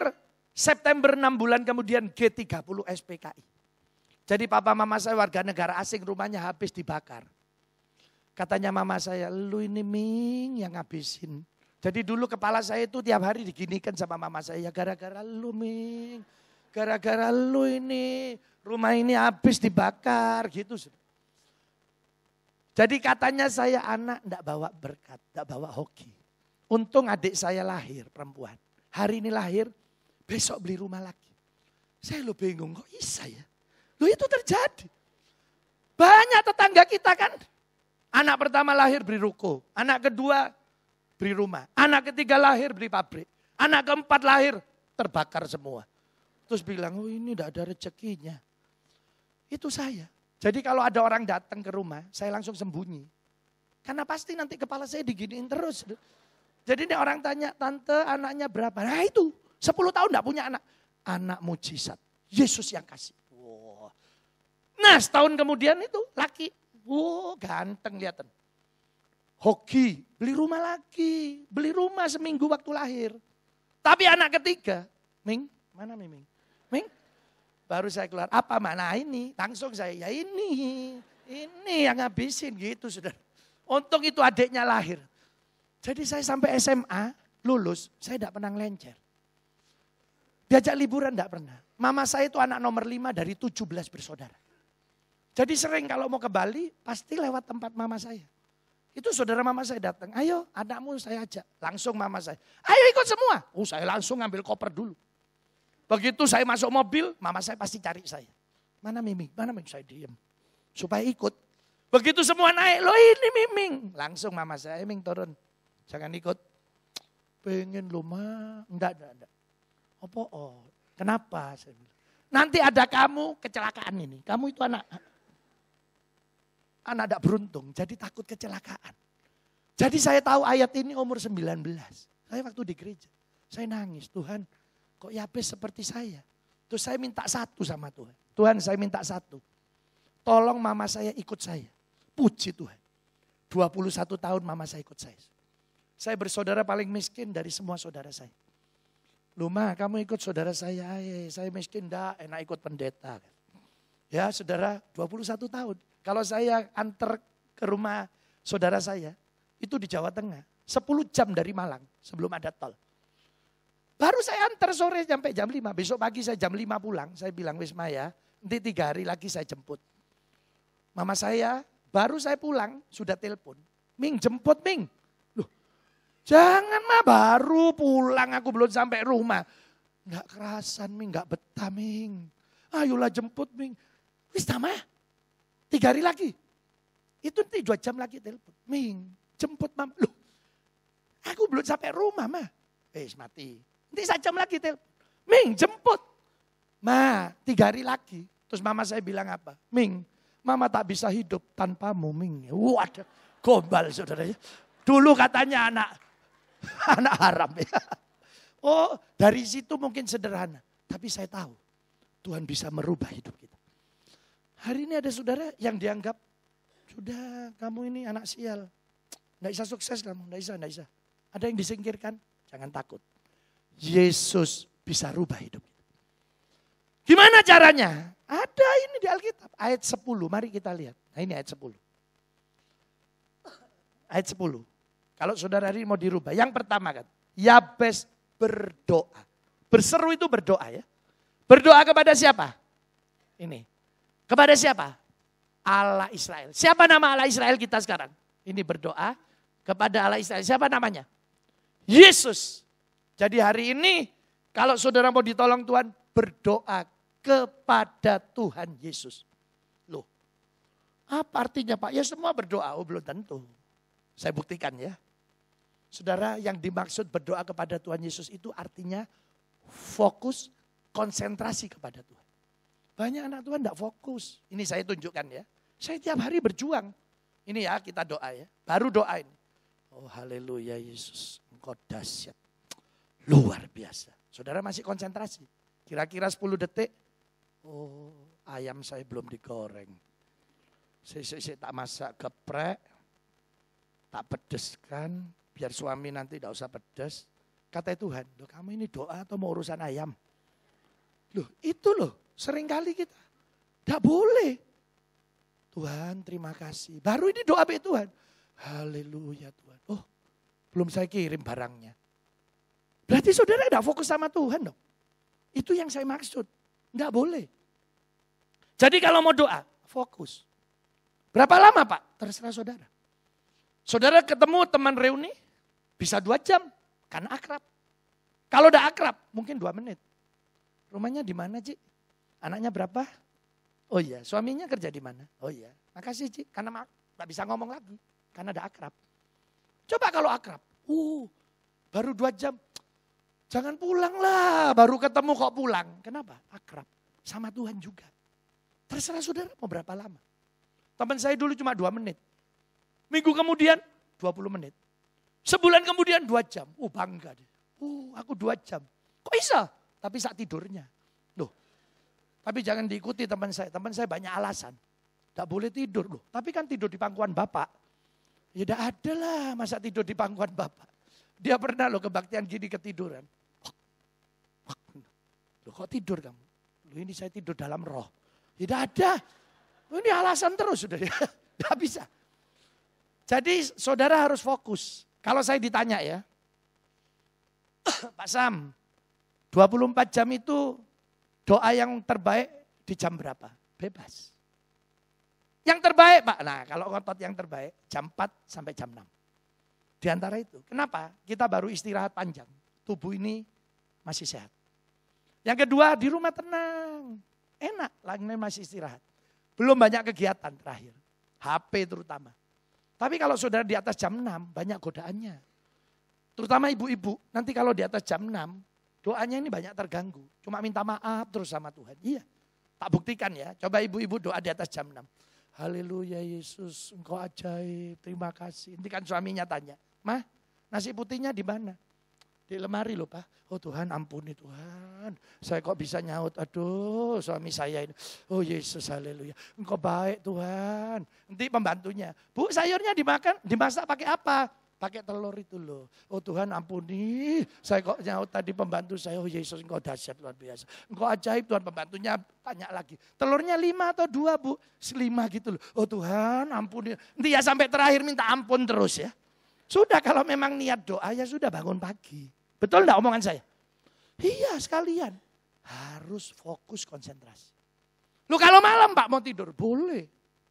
September 6 bulan kemudian G30 SPKI. Jadi papa mama saya warga negara asing rumahnya habis dibakar. Katanya mama saya, lu ini Ming yang ngabisin. Jadi dulu kepala saya itu tiap hari diginikan sama mama saya, ya gara-gara lu Ming, gara-gara lu ini rumah ini habis dibakar gitu. Jadi katanya saya anak ndak bawa berkat, ndak bawa hoki. Untung adik saya lahir perempuan. Hari ini lahir, besok beli rumah lagi. Saya lo bingung kok bisa ya. Loh itu terjadi. Banyak tetangga kita kan. Anak pertama lahir beri ruko. Anak kedua beri rumah. Anak ketiga lahir beri pabrik. Anak keempat lahir terbakar semua. Terus bilang, oh ini tidak ada rezekinya. Itu saya. Jadi kalau ada orang datang ke rumah, saya langsung sembunyi. Karena pasti nanti kepala saya diginiin terus. Jadi ini orang tanya, tante anaknya berapa? Nah itu, 10 tahun tidak punya anak. Anak mujizat, Yesus yang kasih. Nah setahun kemudian itu laki. Wow ganteng kelihatan. Hoki, beli rumah lagi. Beli rumah seminggu waktu lahir. Tapi anak ketiga, Ming, mana Ming? Ming, baru saya keluar. Apa mana ini? Langsung saya, ya ini. Ini yang ngabisin gitu sudah. Untung itu adiknya lahir. Jadi saya sampai SMA, lulus, saya tidak pernah lencer. Diajak liburan tidak pernah. Mama saya itu anak nomor lima dari 17 bersaudara. Jadi sering kalau mau ke Bali pasti lewat tempat mama saya. Itu saudara mama saya datang, ayo anakmu saya ajak. Langsung mama saya, ayo ikut semua. Oh saya langsung ngambil koper dulu. Begitu saya masuk mobil, mama saya pasti cari saya. Mana Miming, mana Miming, saya diem. Supaya ikut. Begitu semua naik, loh ini Miming. Langsung mama saya, Miming eh, turun. Jangan ikut. Pengen lo ma, enggak, enggak, enggak. Apa, oh, kenapa? Saya Nanti ada kamu kecelakaan ini, kamu itu anak Anak tidak beruntung, jadi takut kecelakaan. Jadi saya tahu ayat ini umur 19. Saya waktu di gereja, saya nangis. Tuhan, kok Yabes seperti saya? Terus saya minta satu sama Tuhan. Tuhan saya minta satu. Tolong mama saya ikut saya. Puji Tuhan. 21 tahun mama saya ikut saya. Saya bersaudara paling miskin dari semua saudara saya. Luma, kamu ikut saudara saya. Ay, saya miskin, enggak enak ikut pendeta. Ya saudara, 21 tahun. Kalau saya antar ke rumah saudara saya, itu di Jawa Tengah, 10 jam dari Malang sebelum ada tol. Baru saya antar sore sampai jam 5, besok pagi saya jam 5 pulang, saya bilang Wisma ya, nanti tiga hari lagi saya jemput. Mama saya baru saya pulang sudah telepon, Ming jemput Ming. Loh, jangan mah baru pulang aku belum sampai rumah. Enggak kerasan Ming, enggak betah Ming. Ayolah jemput Ming. Wisma tamah. Tiga hari lagi. Itu nanti dua jam lagi telepon. Ming, jemput mama. Loh, aku belum sampai rumah Ma, Eh, mati. Nanti satu jam lagi telepon. Ming, jemput. Ma, tiga hari lagi. Terus mama saya bilang apa? Ming, mama tak bisa hidup tanpa tanpamu, Ming. Waduh, gombal saudara. Dulu katanya anak, anak haram ya. Oh, dari situ mungkin sederhana. Tapi saya tahu, Tuhan bisa merubah hidup kita. Hari ini ada saudara yang dianggap, sudah kamu ini anak sial. Tidak bisa sukses kamu, tidak bisa, tidak bisa. Ada yang disingkirkan, jangan takut. Yesus bisa rubah hidup. Gimana caranya? Ada ini di Alkitab, ayat 10, mari kita lihat. Nah ini ayat 10. Ayat 10. Kalau saudara ini mau dirubah, yang pertama kan, Yabes berdoa. Berseru itu berdoa ya. Berdoa kepada siapa? Ini, kepada siapa? Allah Israel. Siapa nama Allah Israel kita sekarang? Ini berdoa kepada Allah Israel. Siapa namanya? Yesus. Jadi hari ini kalau saudara mau ditolong Tuhan, berdoa kepada Tuhan Yesus. Loh, apa artinya Pak? Ya semua berdoa, oh belum tentu. Saya buktikan ya. Saudara yang dimaksud berdoa kepada Tuhan Yesus itu artinya fokus konsentrasi kepada Tuhan. Banyak anak Tuhan tidak fokus. Ini saya tunjukkan ya. Saya tiap hari berjuang. Ini ya kita doa ya. Baru doain Oh haleluya Yesus. Engkau dahsyat. Luar biasa. Saudara masih konsentrasi. Kira-kira 10 detik. Oh ayam saya belum digoreng. Saya, saya, saya tak masak geprek. Tak pedeskan. Biar suami nanti tidak usah pedes. Kata Tuhan, loh kamu ini doa atau mau urusan ayam? Loh itu loh Seringkali kita. Tidak boleh. Tuhan terima kasih. Baru ini doa baik Tuhan. Haleluya Tuhan. Oh belum saya kirim barangnya. Berarti saudara tidak fokus sama Tuhan dong. Itu yang saya maksud. Tidak boleh. Jadi kalau mau doa, fokus. Berapa lama Pak? Terserah saudara. Saudara ketemu teman reuni, bisa dua jam, karena akrab. Kalau udah akrab, mungkin dua menit. Rumahnya di mana, Ji? Anaknya berapa? Oh iya, suaminya kerja di mana? Oh iya, makasih Ci, karena mak gak bisa ngomong lagi, karena ada akrab. Coba kalau akrab, uh, baru dua jam, jangan pulang lah, baru ketemu kok pulang. Kenapa? Akrab, sama Tuhan juga. Terserah saudara mau berapa lama. Teman saya dulu cuma dua menit. Minggu kemudian dua puluh menit. Sebulan kemudian dua jam. Uh bangga deh Uh aku dua jam. Kok bisa? Tapi saat tidurnya. Tapi jangan diikuti teman saya. Teman saya banyak alasan. Tidak boleh tidur loh. Tapi kan tidur di pangkuan Bapak. Ya tidak ada lah masa tidur di pangkuan Bapak. Dia pernah loh kebaktian gini ketiduran. Loh kok tidur kamu? Loh ini saya tidur dalam roh. Tidak ya ada. Loh ini alasan terus sudah. Tidak bisa. Jadi saudara harus fokus. Kalau saya ditanya ya, Pak Sam, 24 jam itu doa yang terbaik di jam berapa? Bebas. Yang terbaik Pak, nah kalau ngotot yang terbaik jam 4 sampai jam 6. Di antara itu, kenapa? Kita baru istirahat panjang, tubuh ini masih sehat. Yang kedua di rumah tenang, enak, lagi masih istirahat. Belum banyak kegiatan terakhir, HP terutama. Tapi kalau saudara di atas jam 6, banyak godaannya. Terutama ibu-ibu, nanti kalau di atas jam 6, Doanya ini banyak terganggu. Cuma minta maaf terus sama Tuhan. Iya. Tak buktikan ya. Coba ibu-ibu doa di atas jam 6. Haleluya Yesus, engkau ajaib, terima kasih. Nanti kan suaminya tanya, Mah, nasi putihnya di mana? Di lemari loh Pak. Oh Tuhan ampuni Tuhan. Saya kok bisa nyaut. Aduh suami saya ini. Oh Yesus haleluya. Engkau baik Tuhan. Nanti pembantunya. Bu sayurnya dimakan, dimasak pakai apa? pakai telur itu loh. Oh Tuhan ampuni, saya kok nyaut tadi pembantu saya, oh Yesus engkau dahsyat luar biasa. Engkau ajaib Tuhan pembantunya tanya lagi. Telurnya lima atau dua bu, selima gitu loh. Oh Tuhan ampuni, nanti ya sampai terakhir minta ampun terus ya. Sudah kalau memang niat doa ya sudah bangun pagi. Betul enggak omongan saya? Iya sekalian. Harus fokus konsentrasi. Lu kalau malam Pak mau tidur, boleh.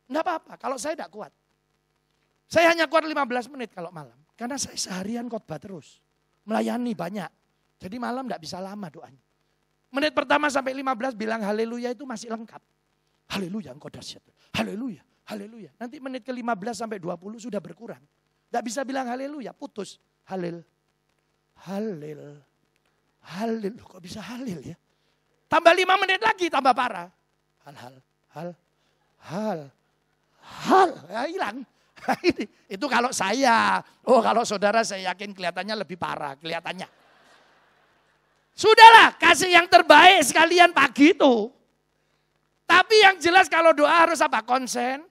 Enggak apa-apa, kalau saya enggak kuat. Saya hanya kuat 15 menit kalau malam. Karena saya seharian khotbah terus. Melayani banyak. Jadi malam tidak bisa lama doanya. Menit pertama sampai 15 bilang haleluya itu masih lengkap. Haleluya engkau dahsyat. Haleluya, haleluya. Nanti menit ke 15 sampai 20 sudah berkurang. Tidak bisa bilang haleluya, putus. Halil, halil, halil. Kok bisa halil ya? Tambah 5 menit lagi, tambah parah. Hal, hal, hal, hal, hal. Ya, hilang. Nah, itu kalau saya. Oh kalau saudara saya yakin kelihatannya lebih parah kelihatannya. Sudahlah kasih yang terbaik sekalian pagi itu. Tapi yang jelas kalau doa harus apa? Konsen.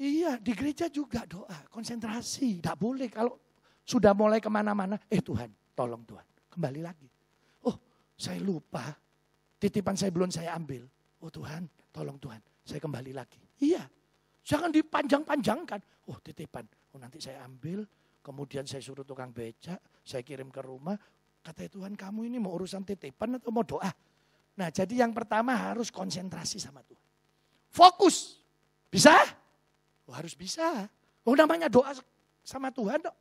Iya di gereja juga doa. Konsentrasi. Tidak boleh kalau sudah mulai kemana-mana. Eh Tuhan tolong Tuhan. Kembali lagi. Oh saya lupa. Titipan saya belum saya ambil. Oh Tuhan tolong Tuhan. Saya kembali lagi. Iya Jangan dipanjang-panjangkan. Oh titipan, oh nanti saya ambil, kemudian saya suruh tukang becak, saya kirim ke rumah. Kata Tuhan kamu ini mau urusan titipan atau mau doa? Nah jadi yang pertama harus konsentrasi sama Tuhan. Fokus. Bisa? Oh, harus bisa. Oh namanya doa sama Tuhan dok.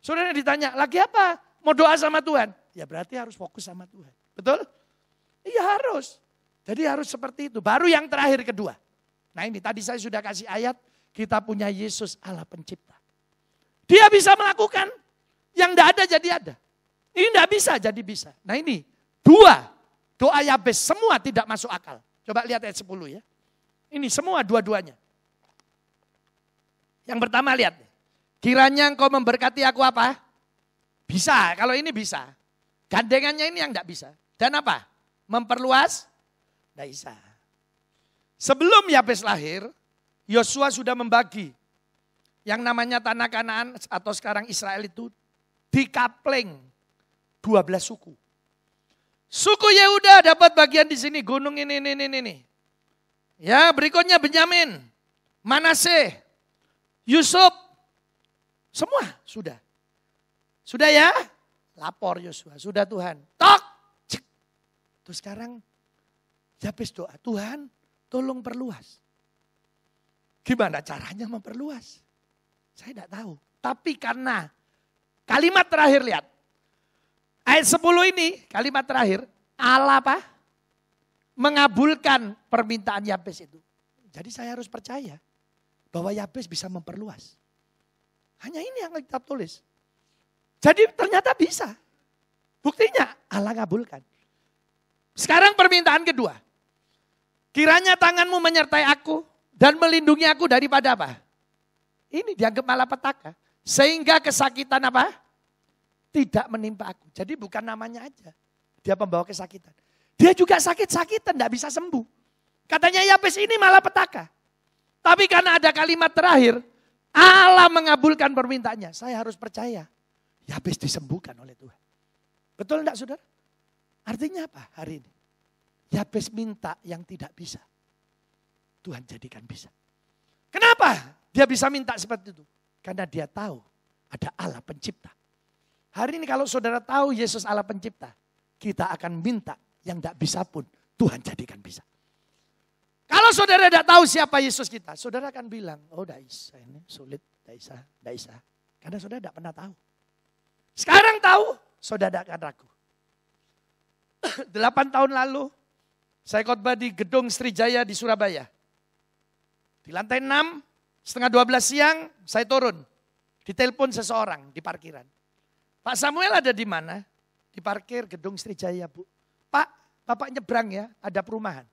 Saudara ditanya, lagi apa? Mau doa sama Tuhan? Ya berarti harus fokus sama Tuhan. Betul? Iya harus. Jadi harus seperti itu. Baru yang terakhir kedua. Nah ini tadi saya sudah kasih ayat, kita punya Yesus Allah pencipta. Dia bisa melakukan yang tidak ada jadi ada. Ini tidak bisa jadi bisa. Nah ini dua doa Yabes semua tidak masuk akal. Coba lihat ayat 10 ya. Ini semua dua-duanya. Yang pertama lihat. Kiranya engkau memberkati aku apa? Bisa, kalau ini bisa. Gandengannya ini yang tidak bisa. Dan apa? Memperluas? Tidak bisa. Sebelum Yabes lahir, Yosua sudah membagi yang namanya tanah Kanaan atau sekarang Israel itu dikapling 12 suku. Suku Yehuda dapat bagian di sini, gunung ini, ini, ini, ini. Ya, berikutnya Benyamin, Manase, Yusuf, semua sudah. Sudah ya? Lapor Yosua, sudah Tuhan. Tok! Cik. Terus sekarang Yabes doa, Tuhan Tolong perluas. Gimana caranya memperluas? Saya tidak tahu. Tapi karena kalimat terakhir lihat. Ayat 10 ini kalimat terakhir. Allah apa? Mengabulkan permintaan Yabes itu. Jadi saya harus percaya bahwa Yabes bisa memperluas. Hanya ini yang kita tulis. Jadi ternyata bisa. Buktinya Allah ngabulkan. Sekarang permintaan kedua. Kiranya tanganmu menyertai aku dan melindungi aku daripada apa? Ini dianggap malapetaka. Sehingga kesakitan apa? Tidak menimpa aku. Jadi bukan namanya aja. Dia pembawa kesakitan. Dia juga sakit-sakitan, tidak bisa sembuh. Katanya Yabes ini malapetaka. Tapi karena ada kalimat terakhir, Allah mengabulkan permintaannya. Saya harus percaya. Yabes disembuhkan oleh Tuhan. Betul enggak saudara? Artinya apa hari ini? Yabes minta yang tidak bisa. Tuhan jadikan bisa. Kenapa dia bisa minta seperti itu? Karena dia tahu ada Allah pencipta. Hari ini kalau saudara tahu Yesus Allah pencipta, kita akan minta yang tidak bisa pun Tuhan jadikan bisa. Kalau saudara tidak tahu siapa Yesus kita, saudara akan bilang, oh tidak bisa ini sulit, tidak bisa, tidak bisa. Karena saudara tidak pernah tahu. Sekarang tahu, saudara akan ragu. Delapan tahun lalu, saya khotbah di Gedung Srijaya di Surabaya. Di lantai 6, setengah 12 siang saya turun. Ditelepon seseorang di parkiran. Pak Samuel ada di mana? Di parkir Gedung Srijaya Bu. Pak, Bapak nyebrang ya, ada perumahan.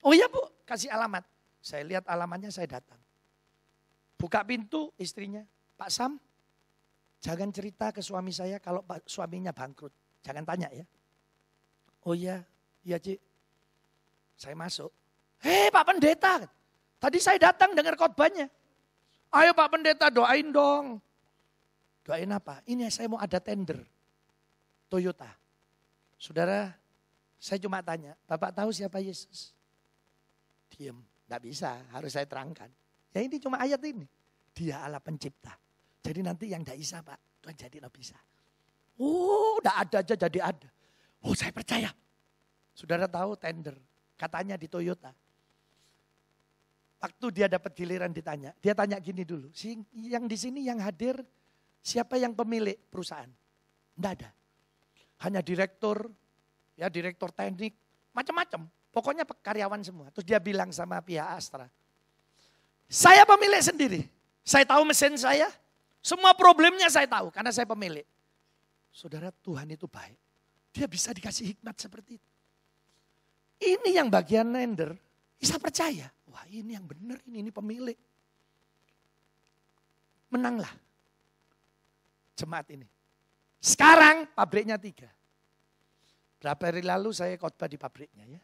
Oh iya, Bu, kasih alamat. Saya lihat alamatnya, saya datang. Buka pintu istrinya, Pak Sam, jangan cerita ke suami saya kalau suaminya bangkrut. Jangan tanya ya. Oh iya, iya Cik, saya masuk. Hei eh, Pak Pendeta, tadi saya datang dengar khotbahnya. Ayo Pak Pendeta doain dong. Doain apa? Ini saya mau ada tender. Toyota. Saudara, saya cuma tanya, Bapak tahu siapa Yesus? Diam, nggak bisa, harus saya terangkan. Ya ini cuma ayat ini. Dia Allah pencipta. Jadi nanti yang tidak bisa Pak, Tuhan jadi tidak bisa. Oh, tidak ada aja jadi ada. Oh, saya percaya. Saudara tahu tender. Katanya di Toyota. Waktu dia dapat giliran ditanya, dia tanya gini dulu, si, yang di sini yang hadir siapa yang pemilik perusahaan? Tidak ada. Hanya direktur, ya direktur teknik, macam-macam. Pokoknya karyawan semua. Terus dia bilang sama pihak Astra, saya pemilik sendiri. Saya tahu mesin saya, semua problemnya saya tahu karena saya pemilik. Saudara Tuhan itu baik. Dia bisa dikasih hikmat seperti itu. Ini yang bagian lender. bisa percaya. Wah ini yang benar ini, ini pemilik. Menanglah. Jemaat ini. Sekarang pabriknya tiga. Berapa hari lalu saya khotbah di pabriknya ya.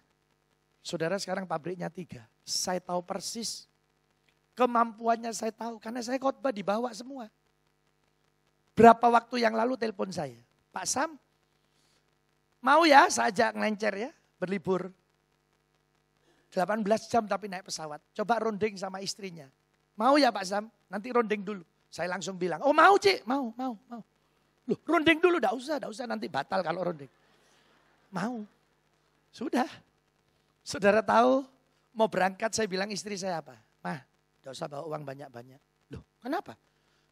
Saudara sekarang pabriknya tiga. Saya tahu persis. Kemampuannya saya tahu. Karena saya khotbah dibawa semua. Berapa waktu yang lalu telepon saya. Pak Sam, mau ya saya ajak ngelencer ya, berlibur. 18 jam tapi naik pesawat. Coba ronding sama istrinya. Mau ya Pak Sam? Nanti ronding dulu. Saya langsung bilang, oh mau Cik, mau, mau, mau. Loh ronding dulu, gak usah, gak usah nanti batal kalau ronding. Mau. Sudah. Saudara tahu mau berangkat saya bilang istri saya apa? Mah, gak usah bawa uang banyak-banyak. Loh kenapa?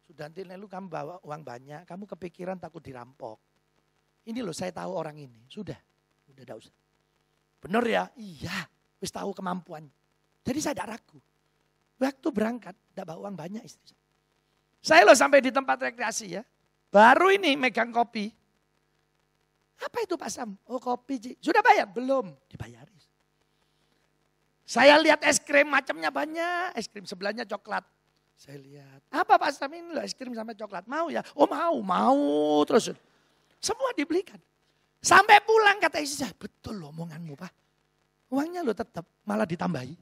Sudah nanti lu kamu bawa uang banyak, kamu kepikiran takut dirampok. Ini loh saya tahu orang ini, sudah. Udah gak usah. Benar ya? Iya. Wis tahu kemampuannya. Jadi saya tidak ragu. Waktu berangkat, tidak bawa uang banyak istri saya. Saya loh sampai di tempat rekreasi ya. Baru ini megang kopi. Apa itu Pak Sam? Oh kopi. Ji. Sudah bayar? Belum. Dibayar. Saya lihat es krim macamnya banyak. Es krim sebelahnya coklat. Saya lihat. Apa Pak Sam ini loh es krim sama coklat? Mau ya? Oh mau, mau. Terus semua dibelikan. Sampai pulang kata istri saya, betul omonganmu Pak. Uangnya lo tetap, malah ditambahi.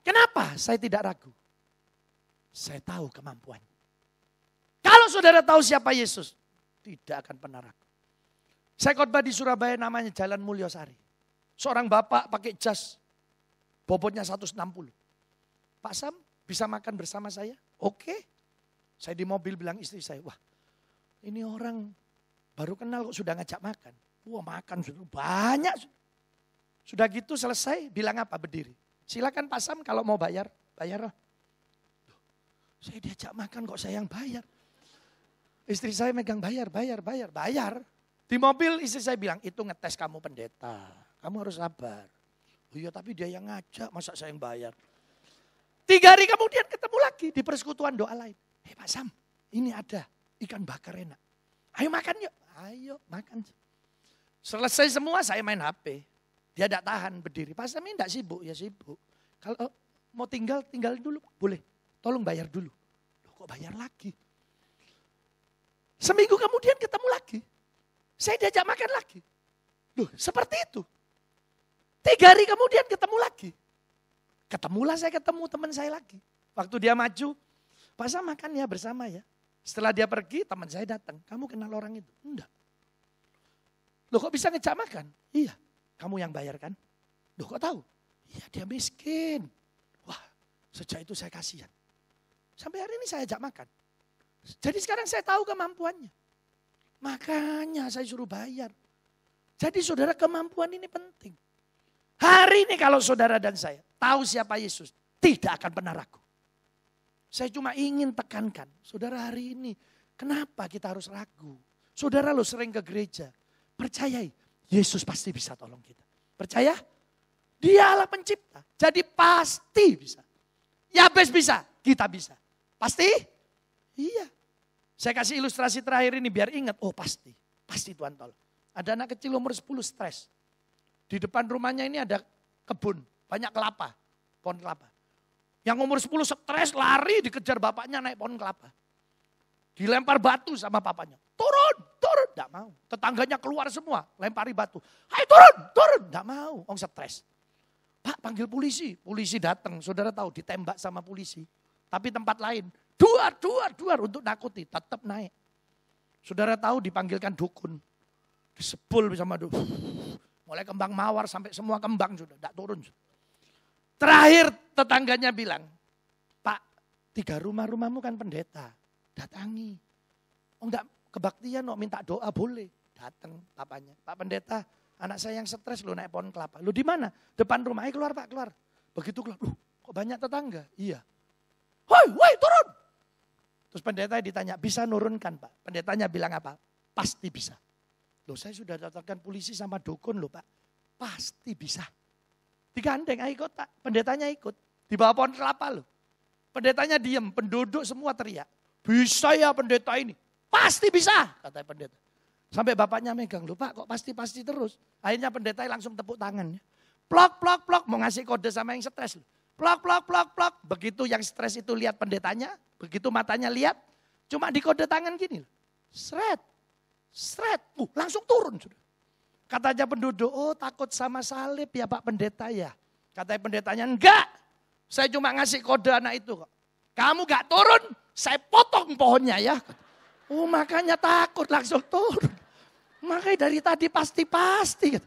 Kenapa? Saya tidak ragu. Saya tahu kemampuan. Kalau saudara tahu siapa Yesus, tidak akan pernah ragu. Saya khotbah di Surabaya namanya Jalan Mulyosari. Seorang bapak pakai jas, bobotnya 160. Pak Sam, bisa makan bersama saya? Oke. Saya di mobil bilang istri saya, wah ini orang baru kenal kok sudah ngajak makan. Wah makan sudah banyak. Sudah gitu selesai, bilang apa? Berdiri. Silakan Pak Sam kalau mau bayar, bayarlah. Saya diajak makan kok saya yang bayar. Istri saya megang bayar, bayar, bayar, bayar. Di mobil istri saya bilang, itu ngetes kamu pendeta. Kamu harus sabar. Oh iya tapi dia yang ngajak, masa saya yang bayar. Tiga hari kemudian ketemu lagi di persekutuan doa lain. Hei eh, Pak Sam, ini ada ikan bakar enak. Ayo makan yuk. Ayo makan. Selesai semua saya main HP. Dia tidak tahan berdiri. Pas Sami tidak sibuk, ya sibuk. Kalau mau tinggal, tinggal dulu. Boleh, tolong bayar dulu. Loh, kok bayar lagi? Seminggu kemudian ketemu lagi. Saya diajak makan lagi. Loh, seperti itu. Tiga hari kemudian ketemu lagi. Ketemulah saya ketemu teman saya lagi. Waktu dia maju, Sam makan ya bersama ya. Setelah dia pergi, teman saya datang. Kamu kenal orang itu? Enggak. Loh kok bisa ngejak makan? Iya. Kamu yang bayar kan? Duh kok tahu? Ya dia miskin. Wah sejak itu saya kasihan. Sampai hari ini saya ajak makan. Jadi sekarang saya tahu kemampuannya. Makanya saya suruh bayar. Jadi saudara kemampuan ini penting. Hari ini kalau saudara dan saya tahu siapa Yesus, tidak akan pernah ragu. Saya cuma ingin tekankan, saudara hari ini, kenapa kita harus ragu? Saudara lo sering ke gereja, percayai, Yesus pasti bisa tolong kita. Percaya? Dialah pencipta. Jadi pasti bisa. Ya best bisa, kita bisa. Pasti? Iya. Saya kasih ilustrasi terakhir ini biar ingat. Oh pasti, pasti Tuhan tolong. Ada anak kecil umur 10 stres. Di depan rumahnya ini ada kebun, banyak kelapa, pohon kelapa. Yang umur 10 stres lari dikejar bapaknya naik pohon kelapa. Dilempar batu sama papanya turun, turun, tidak mau. Tetangganya keluar semua, lempari batu. Hai turun, turun, tidak mau. Ong stres. Pak panggil polisi, polisi datang, saudara tahu ditembak sama polisi. Tapi tempat lain, dua, dua, dua untuk nakuti, tetap naik. Saudara tahu dipanggilkan dukun. Disepul sama dukun. Mulai kembang mawar sampai semua kembang sudah, tidak turun. Terakhir tetangganya bilang, Pak, tiga rumah rumahmu kan pendeta, datangi. Oh enggak, kebaktian, no, minta doa boleh. Datang papanya, Pak Pendeta, anak saya yang stres lu naik pohon kelapa. lu di mana? Depan rumahnya keluar Pak, keluar. Begitu keluar, lu kok banyak tetangga? Iya. Woi, woi turun. Terus pendeta ditanya, bisa nurunkan Pak? Pendetanya bilang apa? Pasti bisa. lo saya sudah datangkan polisi sama dukun lo Pak. Pasti bisa. Digandeng, ayo ikut Pak. Pendetanya ikut. Di bawah pohon kelapa lo Pendetanya diem, penduduk semua teriak. Bisa ya pendeta ini. Pasti bisa, kata pendeta. Sampai bapaknya megang, lupa kok pasti-pasti terus. Akhirnya pendeta langsung tepuk tangannya. Plok, plok, plok, mau ngasih kode sama yang stres. Plok, plok, plok, plok. Begitu yang stres itu lihat pendetanya, begitu matanya lihat, cuma di kode tangan gini. Sret, sret, uh, langsung turun sudah. Katanya penduduk, oh takut sama salib ya Pak Pendeta ya. Katanya pendetanya, enggak. Saya cuma ngasih kode anak itu kok. Kamu gak turun, saya potong pohonnya ya. Oh makanya takut langsung turun. Makanya dari tadi pasti-pasti.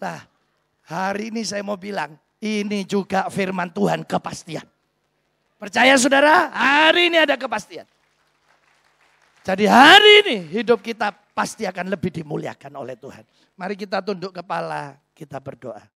Nah hari ini saya mau bilang ini juga firman Tuhan kepastian. Percaya saudara hari ini ada kepastian. Jadi hari ini hidup kita pasti akan lebih dimuliakan oleh Tuhan. Mari kita tunduk kepala, kita berdoa.